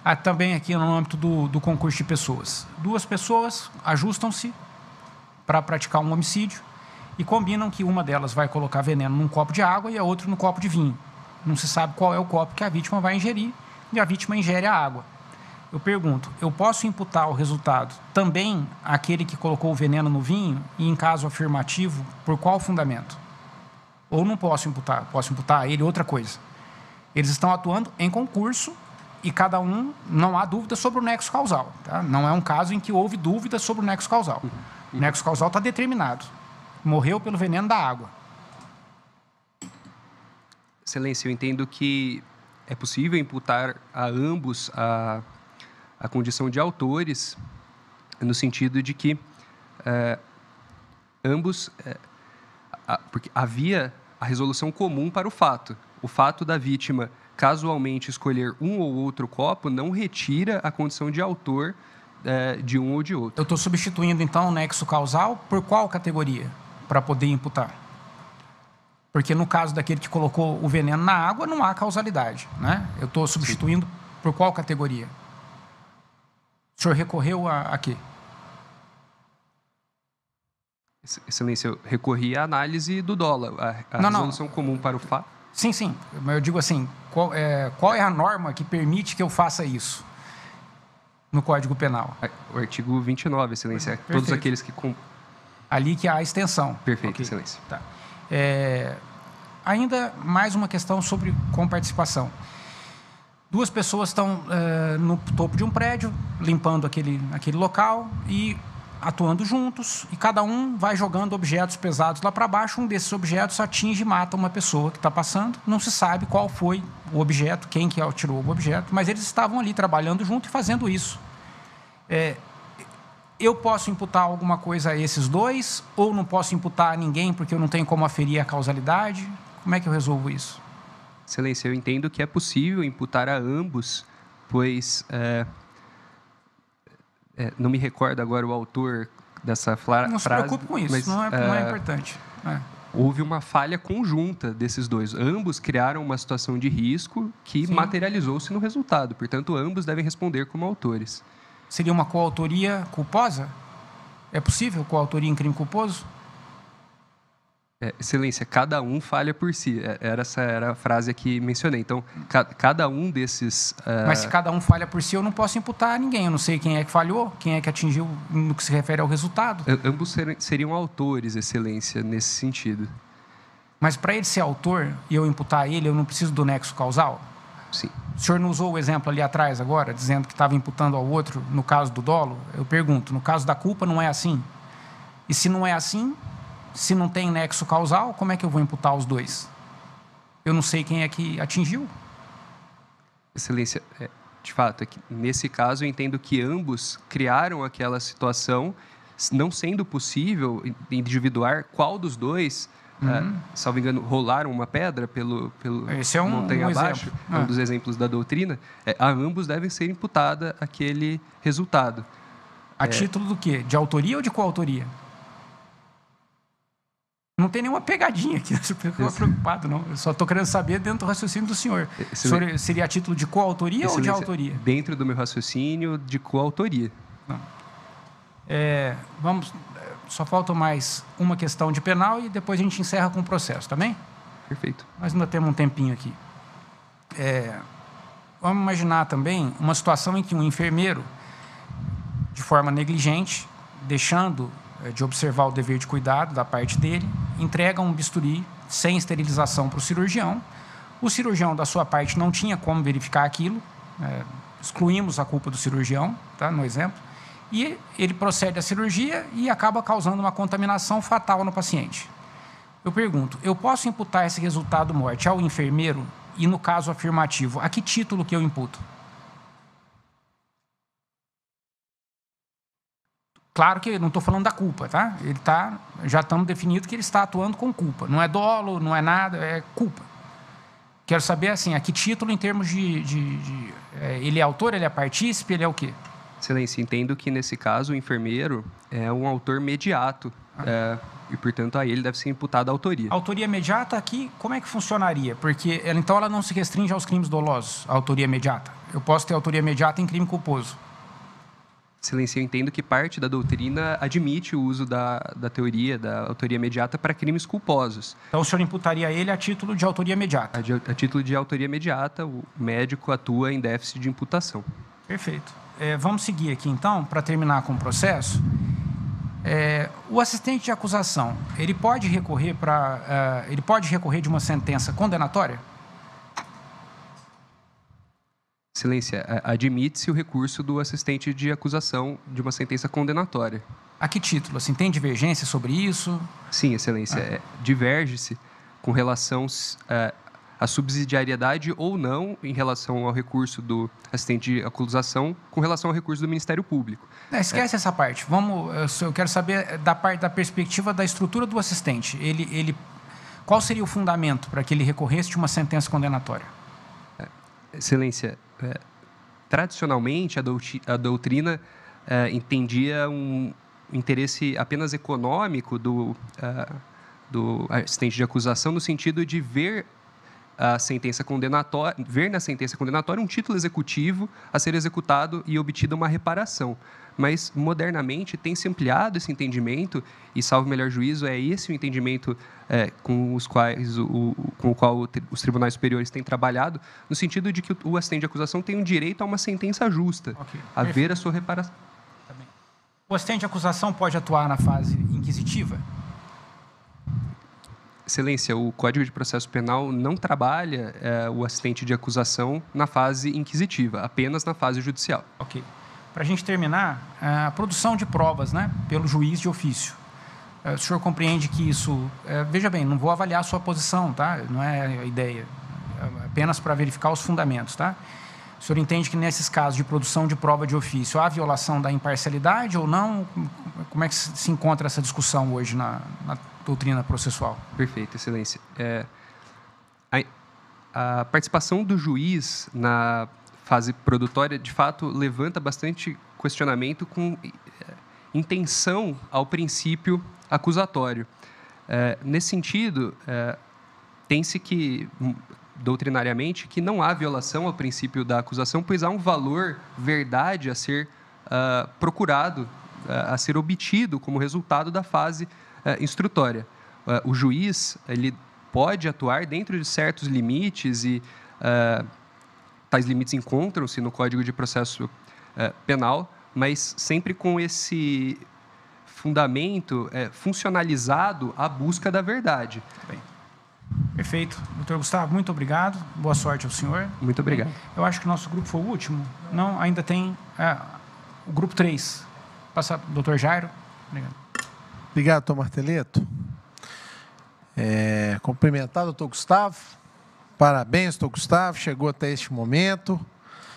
Ah, também aqui no âmbito do, do concurso de pessoas. Duas pessoas ajustam-se para praticar um homicídio e combinam que uma delas vai colocar veneno num copo de água e a outra num copo de vinho. Não se sabe qual é o copo que a vítima vai ingerir e a vítima ingere a água. Eu pergunto, eu posso imputar o resultado também àquele que colocou o veneno no vinho e, em caso afirmativo, por qual fundamento? Ou não posso imputar? Posso imputar a ele outra coisa? Eles estão atuando em concurso e cada um não há dúvida sobre o nexo causal. Tá? Não é um caso em que houve dúvida sobre o nexo causal. Uhum. O nexo causal está determinado. Morreu pelo veneno da água. Excelência, eu entendo que é possível imputar a ambos a, a condição de autores, no sentido de que é, ambos. É, a, porque havia a resolução comum para o fato. O fato da vítima casualmente escolher um ou outro copo não retira a condição de autor é, de um ou de outro. Eu estou substituindo, então, o nexo causal por qual categoria para poder imputar? Porque no caso daquele que colocou o veneno na água, não há causalidade. Né? Eu estou substituindo Sim. por qual categoria? O senhor recorreu a, a quê? Excelência, eu recorri à análise do dólar, a, a não, resolução não. comum para o fato. Sim, sim. Mas eu digo assim, qual é, qual é a norma que permite que eu faça isso? no Código Penal. É, o artigo 29, excelência. Perfeito. Todos aqueles que... Com... Ali que há a extensão. Perfeito, okay. excelência. Tá. É, ainda mais uma questão sobre comparticipação. Duas pessoas estão é, no topo de um prédio, limpando aquele, aquele local, e atuando juntos e cada um vai jogando objetos pesados lá para baixo. Um desses objetos atinge e mata uma pessoa que está passando. Não se sabe qual foi o objeto, quem que atirou o objeto, mas eles estavam ali trabalhando junto e fazendo isso. É, eu posso imputar alguma coisa a esses dois ou não posso imputar a ninguém porque eu não tenho como aferir a causalidade? Como é que eu resolvo isso? Excelência, eu entendo que é possível imputar a ambos, pois é é, não me recordo agora o autor dessa fra não frase. Não se preocupe com isso, mas, não, é, é não, é, importante. É. Houve uma falha conjunta desses dois. Ambos criaram uma situação de risco que materializou-se no resultado. Portanto, ambos devem responder como autores. Seria uma coautoria culposa? É possível coautoria em crime culposo? É, excelência, cada um falha por si. É, era essa era a frase que mencionei. Então, ca cada um desses. Uh... Mas se cada um falha por si, eu não posso imputar a ninguém. Eu não sei quem é que falhou, quem é que atingiu no que se refere ao resultado. Ambos seriam autores, excelência, nesse sentido. Mas para ele ser autor e eu imputar a ele, eu não preciso do nexo causal? Sim. O senhor não usou o exemplo ali atrás agora, dizendo que estava imputando ao outro no caso do dolo? Eu pergunto, no caso da culpa não é assim? E se não é assim, se não tem nexo causal, como é que eu vou imputar os dois? Eu não sei quem é que atingiu. Excelência, é, de fato, é nesse caso eu entendo que ambos criaram aquela situação, não sendo possível individuar qual dos dois é, Uhum. Uh, salvo engano, rolaram uma pedra pelo, pelo Esse é um, montanha um abaixo, um ah. dos exemplos da doutrina, é, a ambos devem ser imputada aquele resultado. A é... título do quê? De autoria ou de coautoria? Não tem nenhuma pegadinha aqui, não estou preocupado, não. Eu só estou querendo saber dentro do raciocínio do senhor. senhor seria a título de coautoria ou de autoria? Dentro do meu raciocínio, de coautoria. Tá. É, vamos, é, só falta mais uma questão de penal e depois a gente encerra com o processo, também? Tá Perfeito. Nós ainda temos um tempinho aqui. É, vamos imaginar também uma situação em que um enfermeiro, de forma negligente, deixando é, de observar o dever de cuidado da parte dele, entrega um bisturi sem esterilização para o cirurgião. O cirurgião, da sua parte, não tinha como verificar aquilo, é, excluímos a culpa do cirurgião, tá, no exemplo, e ele procede à cirurgia e acaba causando uma contaminação fatal no paciente. Eu pergunto, eu posso imputar esse resultado morte ao enfermeiro? E no caso afirmativo, a que título que eu imputo? Claro que não estou falando da culpa, tá? Ele está, já estamos definido que ele está atuando com culpa. Não é dolo, não é nada, é culpa. Quero saber, assim, a que título em termos de... de, de é, ele é autor, ele é partícipe, ele é o quê? Excelência, entendo que nesse caso o enfermeiro é um autor imediato ah. é, e, portanto, a ele deve ser imputada a autoria. A autoria imediata aqui, como é que funcionaria? Porque, ela, então, ela não se restringe aos crimes dolosos, a autoria imediata. Eu posso ter autoria imediata em crime culposo. Silencio eu entendo que parte da doutrina admite o uso da, da teoria, da autoria imediata, para crimes culposos. Então, o senhor imputaria ele a título de autoria imediata? A, a título de autoria imediata, o médico atua em déficit de imputação. Perfeito. É, vamos seguir aqui, então, para terminar com o processo. É, o assistente de acusação, ele pode recorrer para, uh, é, ele pode recorrer de uma sentença condenatória? Excelência é, admite-se o recurso do assistente de acusação de uma sentença condenatória. A que título? Assim, tem divergência sobre isso? Sim, Excelência. Ah. É, Diverge-se com relação é, à subsidiariedade ou não em relação ao recurso do assistente de acusação com relação ao recurso do Ministério Público. Não, esquece é. essa parte. Vamos, eu quero saber da parte da perspectiva da estrutura do assistente. Ele, ele, qual seria o fundamento para que ele recorresse de uma sentença condenatória? É, Excelência, é, tradicionalmente, a, douti, a doutrina é, entendia um interesse apenas econômico do, é, do assistente de acusação, no sentido de ver a sentença condenatória, ver na sentença condenatória um título executivo a ser executado e obtida uma reparação mas modernamente tem se ampliado esse entendimento e, salvo melhor juízo, é esse o entendimento é, com, os quais o, com o qual os tribunais superiores têm trabalhado, no sentido de que o assistente de acusação tem o um direito a uma sentença justa, okay. a Perfeito. ver a sua reparação. o assistente de acusação pode atuar na fase inquisitiva? Excelência, o Código de Processo Penal não trabalha é, o assistente de acusação na fase inquisitiva, apenas na fase judicial. Ok para a gente terminar, é, a produção de provas né, pelo juiz de ofício. É, o senhor compreende que isso. É, veja bem, não vou avaliar a sua posição, tá? não é a ideia. Apenas para verificar os fundamentos. Tá? O senhor entende que nesses casos de produção de prova de ofício há violação da imparcialidade ou não? Como é que se encontra essa discussão hoje na, na doutrina processual? Perfeito, Excelência. É, a, a participação do juiz na fase produtória, de fato, levanta bastante questionamento com eh, intenção ao princípio acusatório. É, nesse sentido, é, tem-se que, hum, doutrinariamente, que não há violação ao princípio da acusação, pois há um valor verdade a ser uh, procurado, uh, a ser obtido como resultado da fase uh, instrutória. o juiz ele pode atuar dentro de certos limites e tais limites encontram-se no Código de Processo é, Penal, mas sempre com esse fundamento é, funcionalizado à busca da verdade. Bem. Perfeito. Doutor Gustavo, muito obrigado. Boa sorte ao senhor. Muito obrigado. Eu acho que o nosso grupo foi o último. Não, ainda tem é, o grupo 3. Passa, doutor Jairo. Obrigado. Obrigado, doutor Marteleto. É, cumprimentar o doutor Gustavo. Parabéns, doutor Gustavo, chegou até este momento.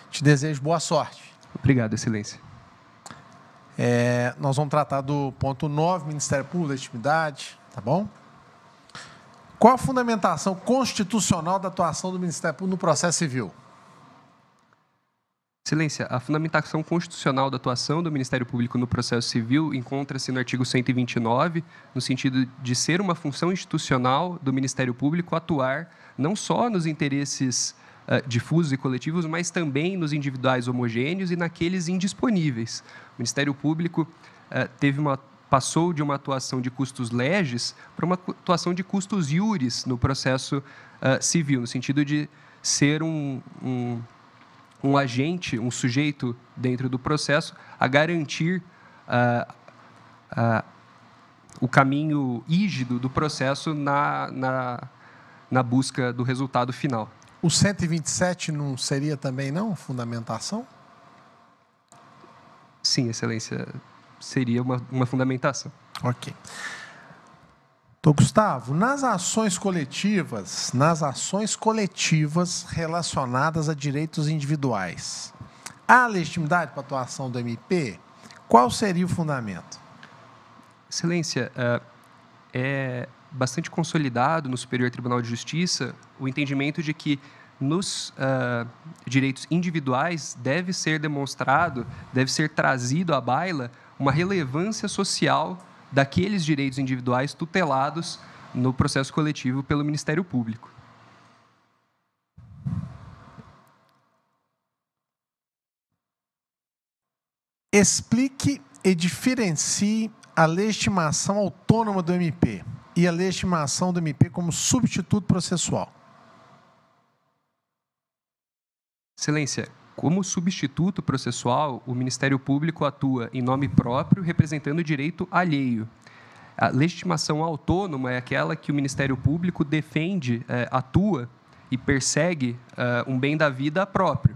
Te desejo boa sorte. Obrigado, Excelência. É, nós vamos tratar do ponto 9, Ministério Público da Intimidade, tá bom? Qual a fundamentação constitucional da atuação do Ministério Público no processo civil? Excelência, a fundamentação constitucional da atuação do Ministério Público no processo civil encontra-se no artigo 129, no sentido de ser uma função institucional do Ministério Público atuar não só nos interesses uh, difusos e coletivos, mas também nos individuais homogêneos e naqueles indisponíveis. O Ministério Público uh, teve uma passou de uma atuação de custos leges para uma atuação de custos iures no processo uh, civil, no sentido de ser um, um um agente, um sujeito dentro do processo, a garantir uh, uh, o caminho rígido do processo na, na, na busca do resultado final. O 127 não seria também, não, fundamentação? Sim, Excelência, seria uma, uma fundamentação. Ok. Então, Gustavo, nas ações coletivas, nas ações coletivas relacionadas a direitos individuais, há legitimidade para a atuação do MP? Qual seria o fundamento? Excelência, é, é bastante consolidado no Superior Tribunal de Justiça o entendimento de que nos uh, direitos individuais deve ser demonstrado, deve ser trazido à baila uma relevância social daqueles direitos individuais tutelados no processo coletivo pelo Ministério Público. Explique e diferencie a legitimação autônoma do MP e a legitimação do MP como substituto processual. Excelência, como substituto processual, o Ministério Público atua em nome próprio, representando o direito alheio. A legitimação autônoma é aquela que o Ministério Público defende, é, atua e persegue é, um bem da vida próprio.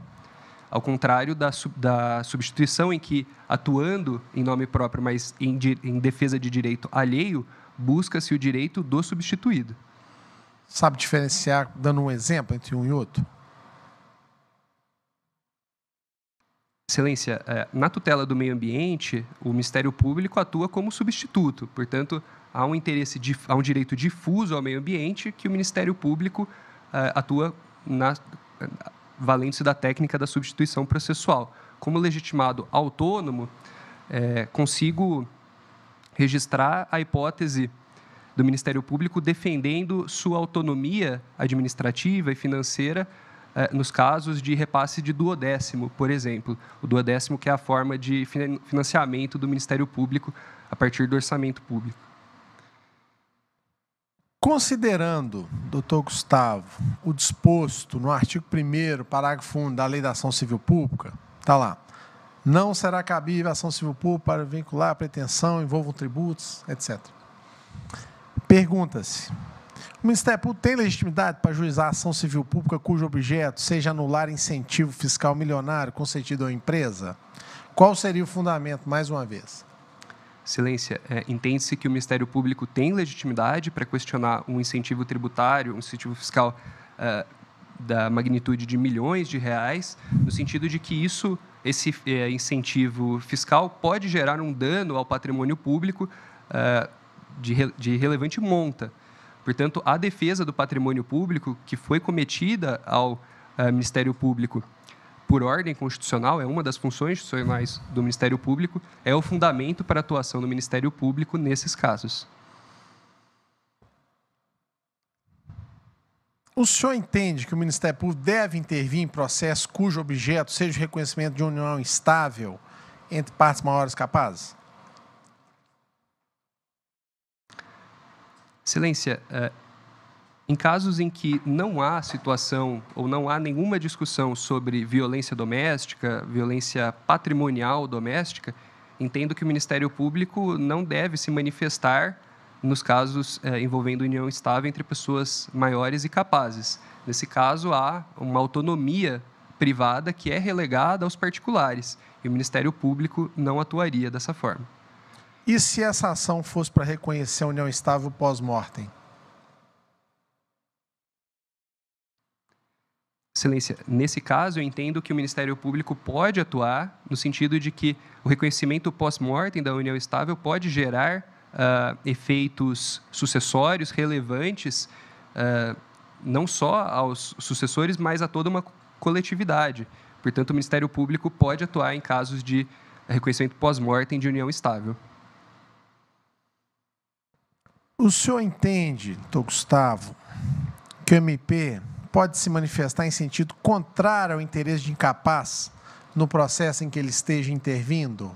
Ao contrário da, da, substituição, em que, atuando em nome próprio, mas em defesa de direito alheio, busca-se o direito do substituído. Sabe diferenciar, dando um exemplo entre um e outro? Excelência, é, na tutela do meio ambiente, o Ministério Público atua como substituto. Portanto, há um interesse, há um direito difuso ao meio ambiente que o Ministério Público é, atua na valência da técnica da substituição processual. Como legitimado autônomo, é, consigo registrar a hipótese do Ministério Público defendendo sua autonomia administrativa e financeira eh, nos casos de repasse de duodécimo, por exemplo. O duodécimo que é a forma de financiamento do Ministério Público a partir do orçamento público. Considerando, doutor Gustavo, o disposto no artigo 1 parágrafo 1 da Lei da Ação Civil Pública, está lá, não será cabível a ação civil pública para vincular a pretensão, envolvam tributos, etc. Pergunta-se, o Ministério Público tem legitimidade para juizar ação civil pública cujo objeto seja anular incentivo fiscal milionário concedido à empresa? Qual seria o fundamento, mais uma vez? Silêncio. é, entende-se que o Ministério Público tem legitimidade para questionar um incentivo tributário, um incentivo fiscal é, da magnitude de milhões de reais, no sentido de que isso, esse é, incentivo fiscal, pode gerar um dano ao patrimônio público é, de, de relevante monta. Portanto, a defesa do patrimônio público que foi cometida ao uh, Ministério Público por ordem constitucional, é uma das funções institucionais do Ministério Público, é o fundamento para a atuação do Ministério Público nesses casos. O senhor entende que o Ministério Público deve intervir em processo cujo objeto seja o reconhecimento de união estável entre partes maiores capazes? Excelência, é, em casos em que não há situação ou não há nenhuma discussão sobre violência doméstica, violência patrimonial doméstica, entendo que o Ministério Público não deve se manifestar nos casos é, envolvendo união estável entre pessoas maiores e capazes. Nesse caso, há uma autonomia privada que é relegada aos particulares e o Ministério Público não atuaria dessa forma. E se essa ação fosse para reconhecer a união estável pós-mortem? Excelência, nesse caso eu entendo que o Ministério Público pode atuar no sentido de que o reconhecimento pós-mortem da união estável pode gerar uh, efeitos sucessórios relevantes, uh, não só aos sucessores, mas a toda uma coletividade. Portanto, o Ministério Público pode atuar em casos de reconhecimento pós-mortem de união estável. O senhor entende, doutor Gustavo, que o MP pode se manifestar em sentido contrário ao interesse de incapaz no processo em que ele esteja intervindo?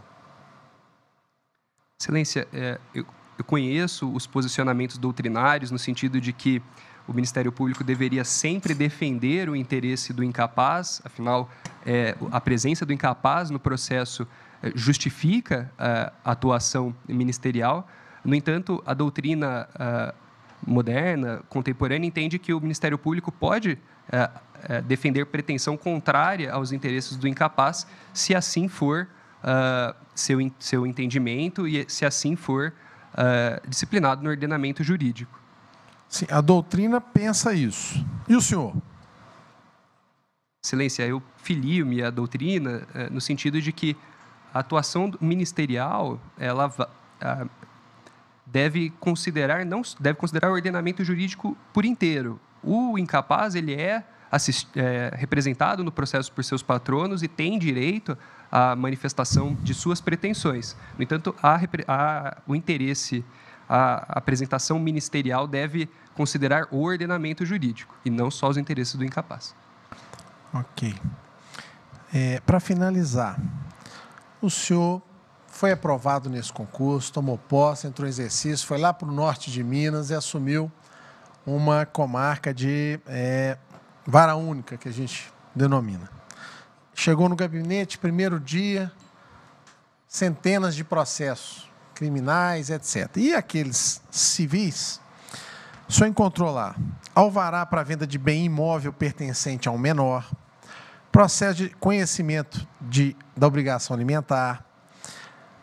Excelência, é, eu, eu conheço os posicionamentos doutrinários no sentido de que o Ministério Público deveria sempre defender o interesse do incapaz, afinal, é, a presença do incapaz no processo é, justifica é, a atuação ministerial, no entanto, a doutrina ah, moderna, contemporânea, entende que o Ministério Público pode ah, ah, defender pretensão contrária aos interesses do incapaz, se assim for seu, seu entendimento e se assim for disciplinado no ordenamento jurídico. Sim, a doutrina pensa isso. E o senhor? Excelência, eu filio-me à doutrina eh, no sentido de que a atuação ministerial, ela, deve considerar não deve considerar o ordenamento jurídico por inteiro. O incapaz ele é, assist, é representado no processo por seus patronos e tem direito à manifestação de suas pretensões. No entanto, a, a, o interesse a apresentação ministerial deve considerar o ordenamento jurídico e não só os interesses do incapaz. Ok. É, Para finalizar, o senhor foi aprovado nesse concurso, tomou posse, entrou em exercício, foi lá para o norte de Minas e assumiu uma comarca de é, vara única, que a gente denomina. Chegou no gabinete, primeiro dia, centenas de processos criminais, etc. E aqueles civis, só encontrou lá alvará para venda de bem imóvel pertencente a um menor, processo de conhecimento de, da obrigação alimentar,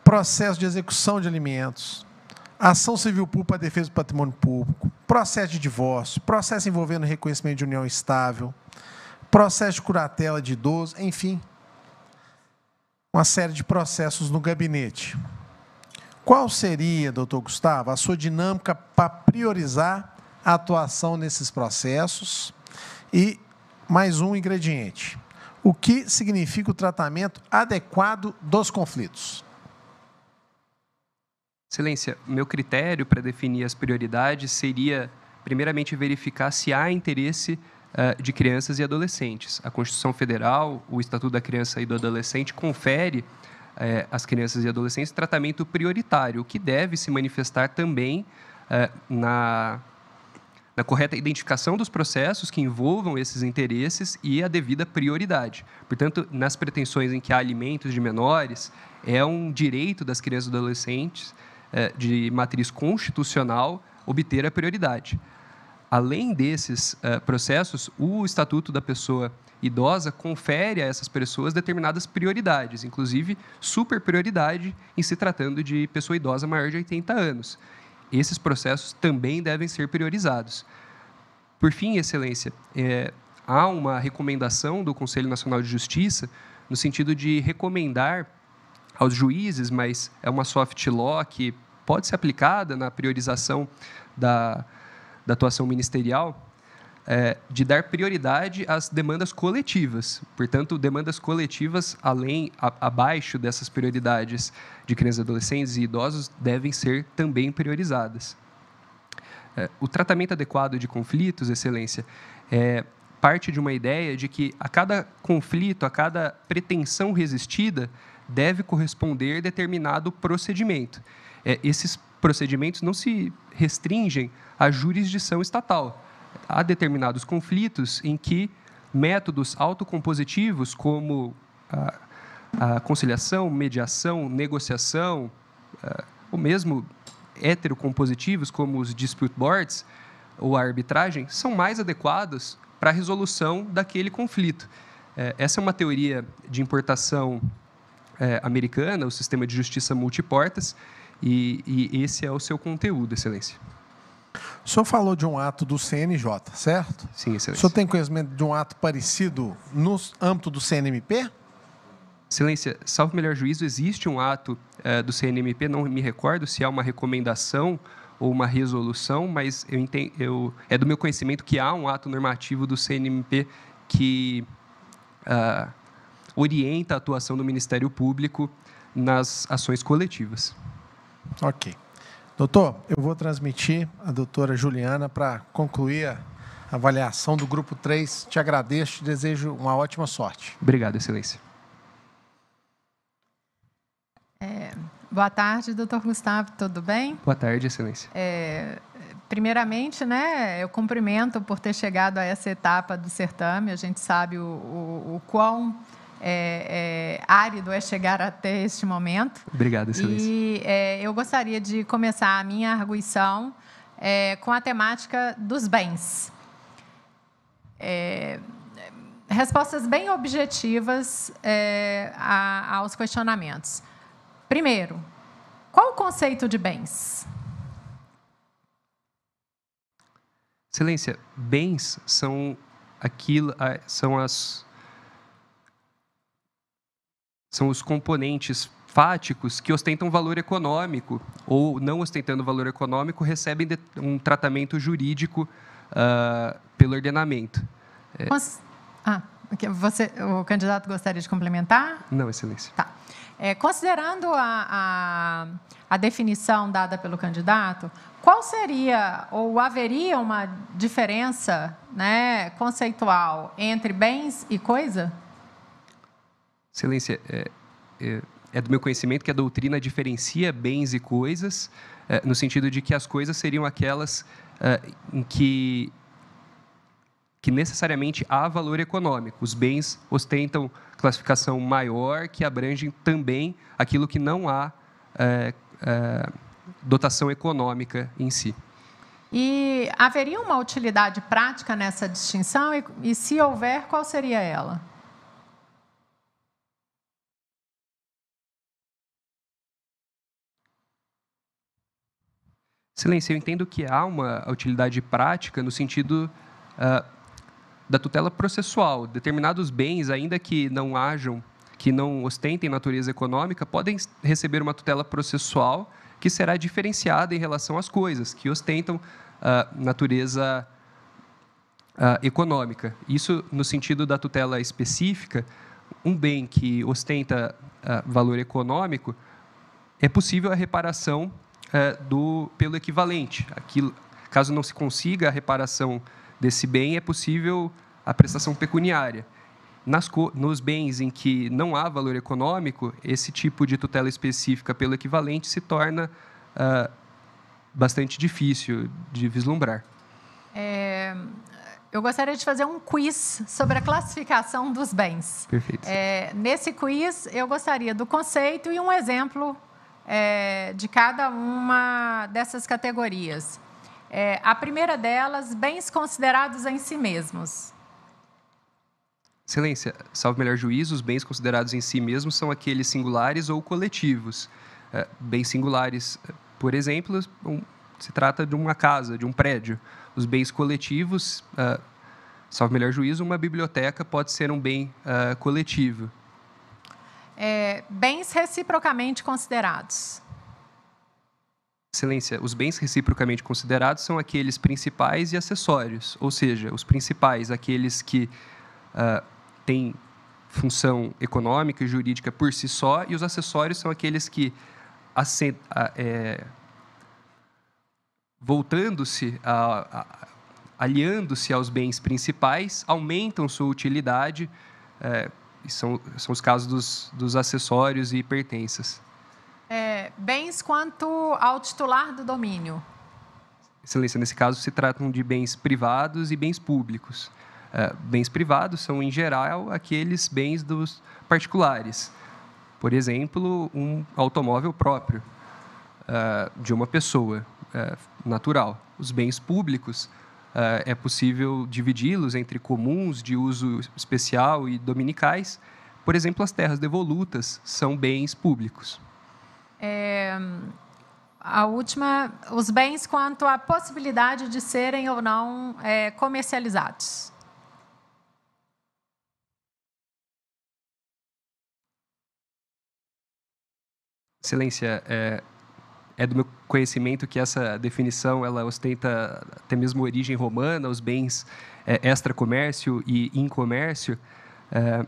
processo de execução de alimentos, ação civil pública para defesa do patrimônio público, processo de divórcio, processo envolvendo reconhecimento de união estável, processo de curatela de idoso, enfim, uma série de processos no gabinete. Qual seria, doutor Gustavo, a sua dinâmica para priorizar a atuação nesses processos? E mais um ingrediente: o que significa o tratamento adequado dos conflitos? Excelência, meu critério para definir as prioridades seria, primeiramente, verificar se há interesse uh, de crianças e adolescentes. A Constituição Federal, o Estatuto da Criança e do Adolescente confere uh, eh, às crianças e adolescentes tratamento prioritário, que deve se manifestar também uh, na, na correta identificação dos processos que envolvam esses interesses e a devida prioridade. Portanto, nas pretensões em que há alimentos de menores, é um direito das crianças e adolescentes é, de matriz constitucional obter a prioridade. Além desses é, processos, o Estatuto da Pessoa Idosa confere a essas pessoas determinadas prioridades, inclusive super prioridade em se tratando de pessoa idosa maior de 80 anos. Esses processos também devem ser priorizados. Por fim, Excelência, é, há uma recomendação do Conselho Nacional de Justiça no sentido de recomendar aos juízes, mas é uma soft law que pode ser aplicada na priorização da, da atuação ministerial, é, de dar prioridade às demandas coletivas. Portanto, demandas coletivas além, a, abaixo dessas prioridades de crianças, adolescentes e idosos devem ser também priorizadas. É, o tratamento adequado de conflitos, Excelência, é parte de uma ideia de que a cada conflito, a cada pretensão resistida, deve corresponder determinado procedimento. É, esses procedimentos não se restringem à jurisdição estatal. Há determinados conflitos em que métodos autocompositivos, como a, a conciliação, mediação, negociação, é, ou mesmo heterocompositivos, como os dispute boards ou a arbitragem, são mais adequados para a resolução daquele conflito. É, essa é uma teoria de importação é, americana, o sistema de justiça multiportas, e, e esse é o seu conteúdo, Excelência. O senhor falou de um ato do CNJ, certo? Sim, excelência. O senhor tem conhecimento de um ato parecido no âmbito do CNMP? Excelência, salvo melhor juízo, existe um ato é, do CNMP, não me recordo se há uma recomendação ou uma resolução, mas eu entendo, eu, é do meu conhecimento que há um ato normativo do CNMP que uh, orienta a atuação do Ministério Público nas ações coletivas. Ok. Doutor, eu vou transmitir a doutora Juliana para concluir a avaliação do grupo 3. Te agradeço, e desejo uma ótima sorte. Obrigado, excelência. É, boa tarde, doutor Gustavo, tudo bem? Boa tarde, excelência. É, primeiramente, né, eu cumprimento por ter chegado a essa etapa do certame. A gente sabe o, o, o quão é, é, árido é chegar até este momento. Obrigado, Excelência. E é, eu gostaria de começar a minha arguição é, com a temática dos bens. É, respostas bem objetivas é, a, aos questionamentos. Primeiro, qual o conceito de bens? Excelência, bens são aquilo, são as são os componentes fáticos que ostentam valor econômico ou, não ostentando valor econômico, recebem um tratamento jurídico uh, pelo ordenamento. É. Mas, ah, você, o candidato gostaria de complementar? Não, Excelência. Tá. É, considerando a, a, a, definição dada pelo candidato, qual seria ou haveria uma diferença né, conceitual entre bens e coisa? Excelência, é, é, é, do meu conhecimento que a doutrina diferencia bens e coisas, é, no sentido de que as coisas seriam aquelas é, em que, que necessariamente há valor econômico. Os bens ostentam classificação maior que abrangem também aquilo que não há é, é, dotação econômica em si. E haveria uma utilidade prática nessa distinção? E, e se houver, qual seria ela? Silêncio, eu entendo que há uma utilidade prática no sentido uh, da tutela processual. Determinados bens, ainda que não hajam, que não ostentem natureza econômica, podem receber uma tutela processual que será diferenciada em relação às coisas que ostentam uh, natureza uh, econômica. Isso no sentido da tutela específica, um bem que ostenta valor econômico, é possível a reparação é, do, pelo equivalente. Aquilo, caso não se consiga a reparação desse bem, é possível a prestação pecuniária. Nas, nos bens em que não há valor econômico, esse tipo de tutela específica pelo equivalente se torna é, bastante difícil de vislumbrar. É, eu gostaria de fazer um quiz sobre a classificação dos bens. Perfeito. É, nesse quiz, eu gostaria do conceito e um exemplo é, de cada uma dessas categorias. É, a primeira delas, bens considerados em si mesmos. Excelência, salvo melhor juízo, os bens considerados em si mesmos são aqueles singulares ou coletivos. É, bens singulares, é, por exemplo, um, se trata de uma casa, de um prédio. Os bens coletivos, uh, é, salvo melhor juízo, uma biblioteca pode ser um bem uh, coletivo é, bens reciprocamente considerados. Excelência, os bens reciprocamente considerados são aqueles principais e acessórios, ou seja, os principais, aqueles que uh, têm função econômica e jurídica por si só, e os acessórios são aqueles que, ah, é, voltando-se, aliando-se aos bens principais, aumentam sua utilidade. Eh, são, são os casos dos, dos acessórios e pertenças. É, bens quanto ao titular do domínio. Excelência, nesse caso se tratam de bens privados e bens públicos. É, bens privados são, em geral, aqueles bens dos particulares. Por exemplo, um automóvel próprio é, de uma pessoa é, natural. Os bens públicos é possível dividi-los entre comuns de uso especial e dominicais. Por exemplo, as terras devolutas são bens públicos. É, a última, os bens quanto à possibilidade de serem ou não é, comercializados. Excelência, é, é do meu conhecimento que essa definição ela ostenta até mesmo origem romana, os bens é, extra-comércio e in-comércio. É,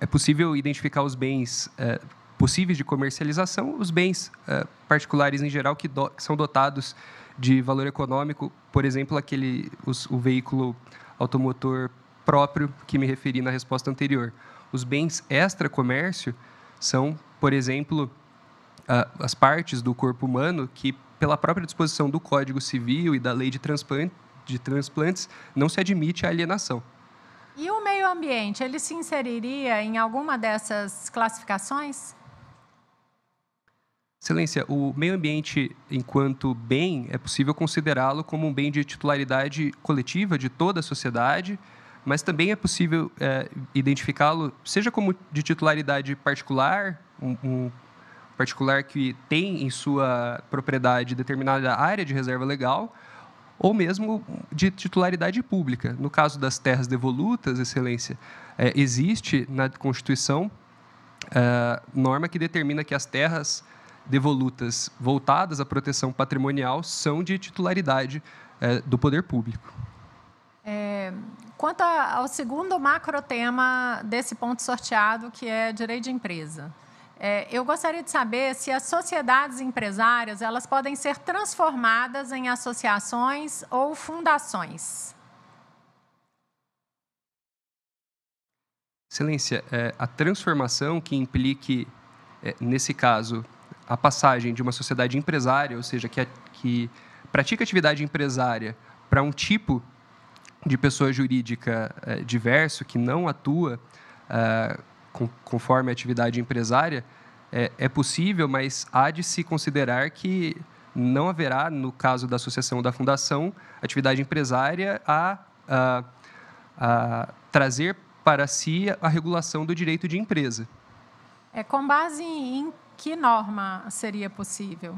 é, possível identificar os bens é, possíveis de comercialização, os bens é, particulares em geral que, do, que, são dotados de valor econômico, por exemplo, aquele, os, o veículo automotor próprio que me referi na resposta anterior. Os bens extra-comércio são, por exemplo, as partes do corpo humano que, pela própria disposição do Código Civil e da Lei de, transplante, de Transplantes, não se admite a alienação. E o meio ambiente, ele se inseriria em alguma dessas classificações? Excelência, o meio ambiente, enquanto bem, é possível considerá-lo como um bem de titularidade coletiva de toda a sociedade, mas também é possível é, identificá-lo, seja como de titularidade particular, um, um particular que tem em sua propriedade determinada área de reserva legal, ou mesmo de titularidade pública. No caso das terras devolutas, Excelência, é, existe na Constituição é, norma que determina que as terras devolutas voltadas à proteção patrimonial são de titularidade é, do poder público. É, quanto ao segundo macro tema desse ponto sorteado, que é direito de empresa. É, eu gostaria de saber se as sociedades empresárias elas podem ser transformadas em associações ou fundações. Excelência, é, a transformação que implique, é, nesse caso, a passagem de uma sociedade empresária, ou seja, que, a, que pratica atividade empresária, para um tipo de pessoa jurídica é, diverso, que não atua ah, com, conforme a atividade empresária, é, é possível, mas há de se considerar que não haverá, no caso da associação ou da fundação, atividade empresária a, a, a, trazer para si a regulação do direito de empresa. É com base em que norma seria possível?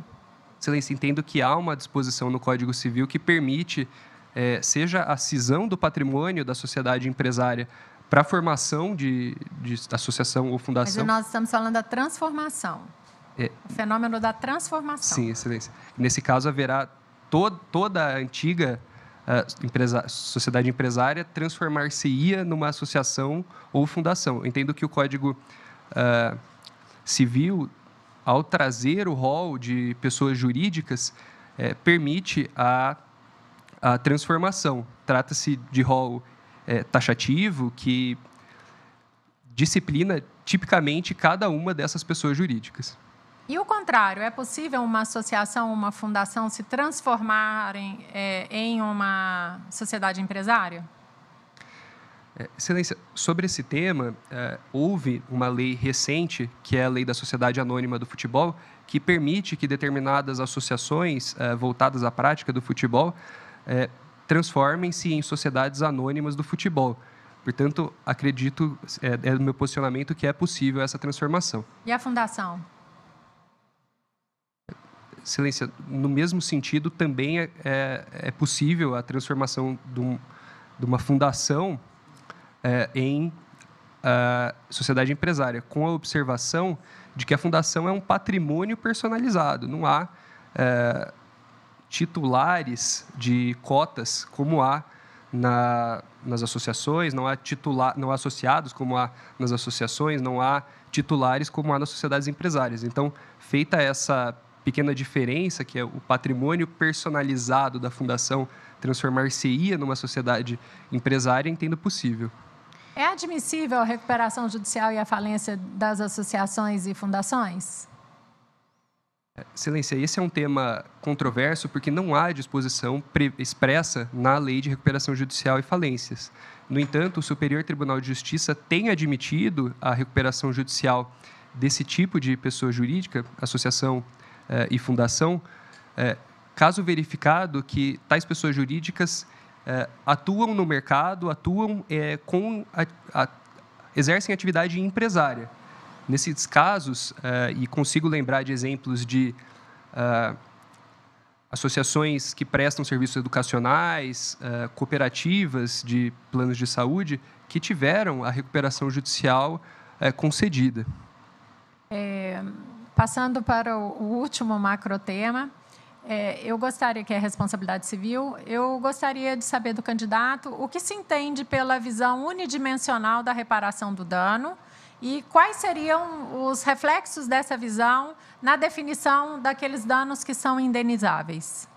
Excelência, entendo que há uma disposição no Código Civil que permite, é, seja a cisão do patrimônio da sociedade empresária para a formação de, de associação ou fundação. Mas nós estamos falando da transformação. É. O fenômeno da transformação. Sim, excelência. Nesse caso, haverá to toda a antiga uh, empresa sociedade empresária transformar-se-ia numa associação ou fundação. Eu entendo que o Código uh, Civil, ao trazer o rol de pessoas jurídicas, eh, permite a, a transformação. Trata-se de rol é, taxativo que disciplina tipicamente cada uma dessas pessoas jurídicas. E o contrário, é possível uma associação, uma fundação se transformarem é, em uma sociedade empresária? É, Excelência, sobre esse tema, é, houve uma lei recente, que é a Lei da Sociedade Anônima do Futebol, que permite que determinadas associações é, voltadas à prática do futebol é, transformem-se em sociedades anônimas do futebol. Portanto, acredito, é, é do meu posicionamento, que é possível essa transformação. E a fundação? Excelência, no mesmo sentido, também é, é, é, possível a transformação de, um, de uma fundação é, em ah, sociedade empresária, com a observação de que a fundação é um patrimônio personalizado, não há. É, titulares de cotas, como há na, nas associações, não há, titula, não há associados, como há nas associações, não há titulares, como há nas sociedades empresárias. Então, feita essa pequena diferença, que é o patrimônio personalizado da fundação transformar-se-ia numa sociedade empresária, entendo possível. É admissível a recuperação judicial e a falência das associações e fundações? Excelência, esse é um tema controverso porque não há disposição expressa na Lei de Recuperação Judicial e Falências. No entanto, o Superior Tribunal de Justiça tem admitido a recuperação judicial desse tipo de pessoa jurídica, associação eh, e fundação, eh, caso verificado que tais pessoas jurídicas eh, atuam no mercado, atuam eh, com a, a, exercem atividade empresária Nesses casos, eh, e consigo lembrar de exemplos de eh, associações que prestam serviços educacionais, eh, cooperativas de planos de saúde, que tiveram a recuperação judicial concedida. É, passando para o último macro tema, é, eu gostaria que é a responsabilidade civil. Eu gostaria de saber do candidato o que se entende pela visão unidimensional da reparação do dano e quais seriam os reflexos dessa visão na definição daqueles danos que são indenizáveis?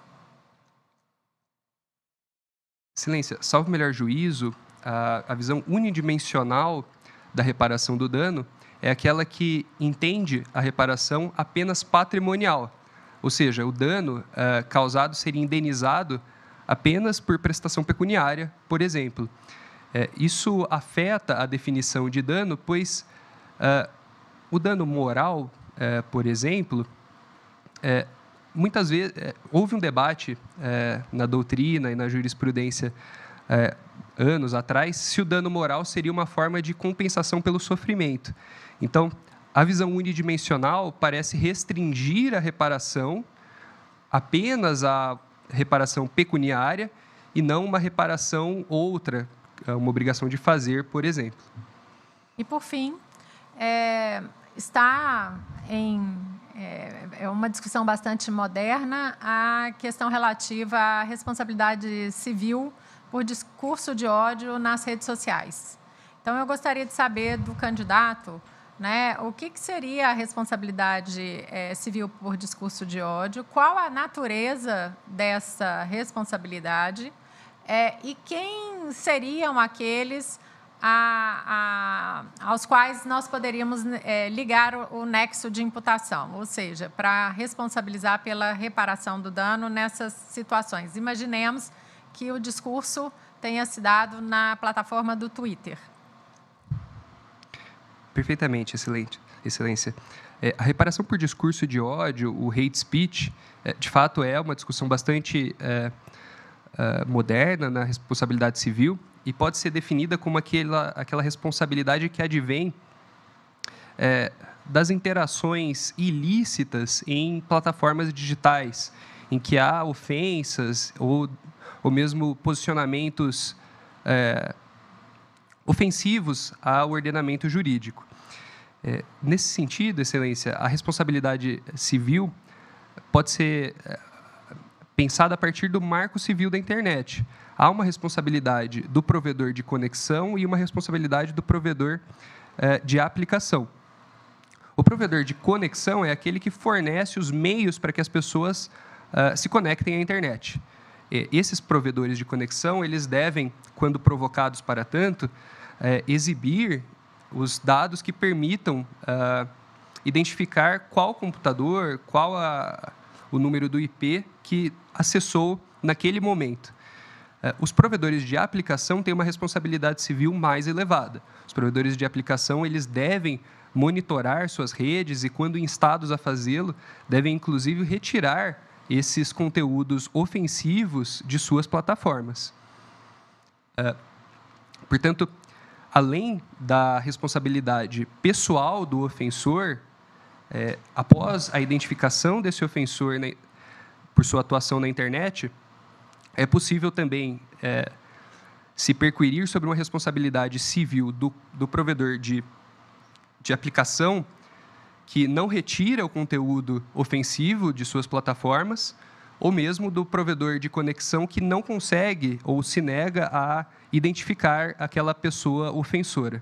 Silêncio. salvo melhor juízo, a, a visão unidimensional da reparação do dano é aquela que entende a reparação apenas patrimonial, ou seja, o dano uh, causado seria indenizado apenas por prestação pecuniária, por exemplo. É, isso afeta a definição de dano, pois Uh, o dano moral, uh, por exemplo, é, muitas vezes é, houve um debate na doutrina e na jurisprudência anos atrás se o dano moral seria uma forma de compensação pelo sofrimento. Então, a visão unidimensional parece restringir a reparação apenas à reparação pecuniária e não uma reparação outra, uma obrigação de fazer, por exemplo. E por fim, é, está em é, é uma discussão bastante moderna a questão relativa à responsabilidade civil por discurso de ódio nas redes sociais. Então, eu gostaria de saber do candidato né, o que, que seria a responsabilidade é, civil por discurso de ódio, qual a natureza dessa responsabilidade é, e quem seriam aqueles a, a, aos quais nós poderíamos é, ligar o, o, nexo de imputação, ou seja, para responsabilizar pela reparação do dano nessas situações. Imaginemos que o discurso tenha se dado na plataforma do Twitter. Perfeitamente, excelente, excelência. É, a reparação por discurso de ódio, o hate speech, é, de fato é uma discussão bastante é, é, moderna na responsabilidade civil e pode ser definida como aquela, aquela responsabilidade que advém é, das interações ilícitas em plataformas digitais, em que há ofensas ou, ou mesmo posicionamentos é, ofensivos ao ordenamento jurídico. É, nesse sentido, Excelência, a responsabilidade civil pode ser é, pensada a partir do marco civil da internet. Há uma responsabilidade do provedor de conexão e uma responsabilidade do provedor eh, de aplicação. O provedor de conexão é aquele que fornece os meios para que as pessoas eh, se conectem à internet. esses provedores de conexão, eles devem, quando provocados para tanto, eh, exibir os dados que permitam identificar qual computador, qual a, o número do IP que acessou naquele momento. É, os provedores de aplicação têm uma responsabilidade civil mais elevada. Os provedores de aplicação eles devem monitorar suas redes e, quando instados a fazê-lo, devem inclusive retirar esses conteúdos ofensivos de suas plataformas. É, portanto, além da responsabilidade pessoal do ofensor, é, após a identificação desse ofensor né, por sua atuação na internet, é possível também é, se perquirir sobre uma responsabilidade civil do, do provedor de, de aplicação que não retira o conteúdo ofensivo de suas plataformas, ou mesmo do provedor de conexão que não consegue ou se nega a identificar aquela pessoa ofensora.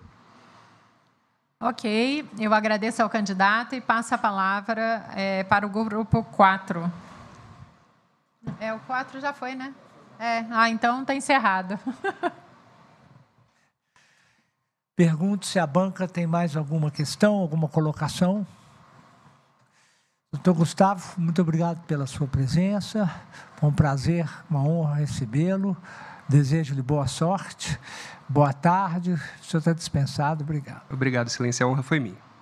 Ok, eu agradeço ao candidato e passo a palavra é, para o grupo 4. É, o 4 já foi, né? É, ah, então está encerrado. Pergunto se a banca tem mais alguma questão, alguma colocação. Doutor Gustavo, muito obrigado pela sua presença. Foi um prazer, uma honra recebê-lo. Desejo-lhe boa sorte, boa tarde. O senhor está dispensado. Obrigado. Obrigado, excelência. A honra foi minha.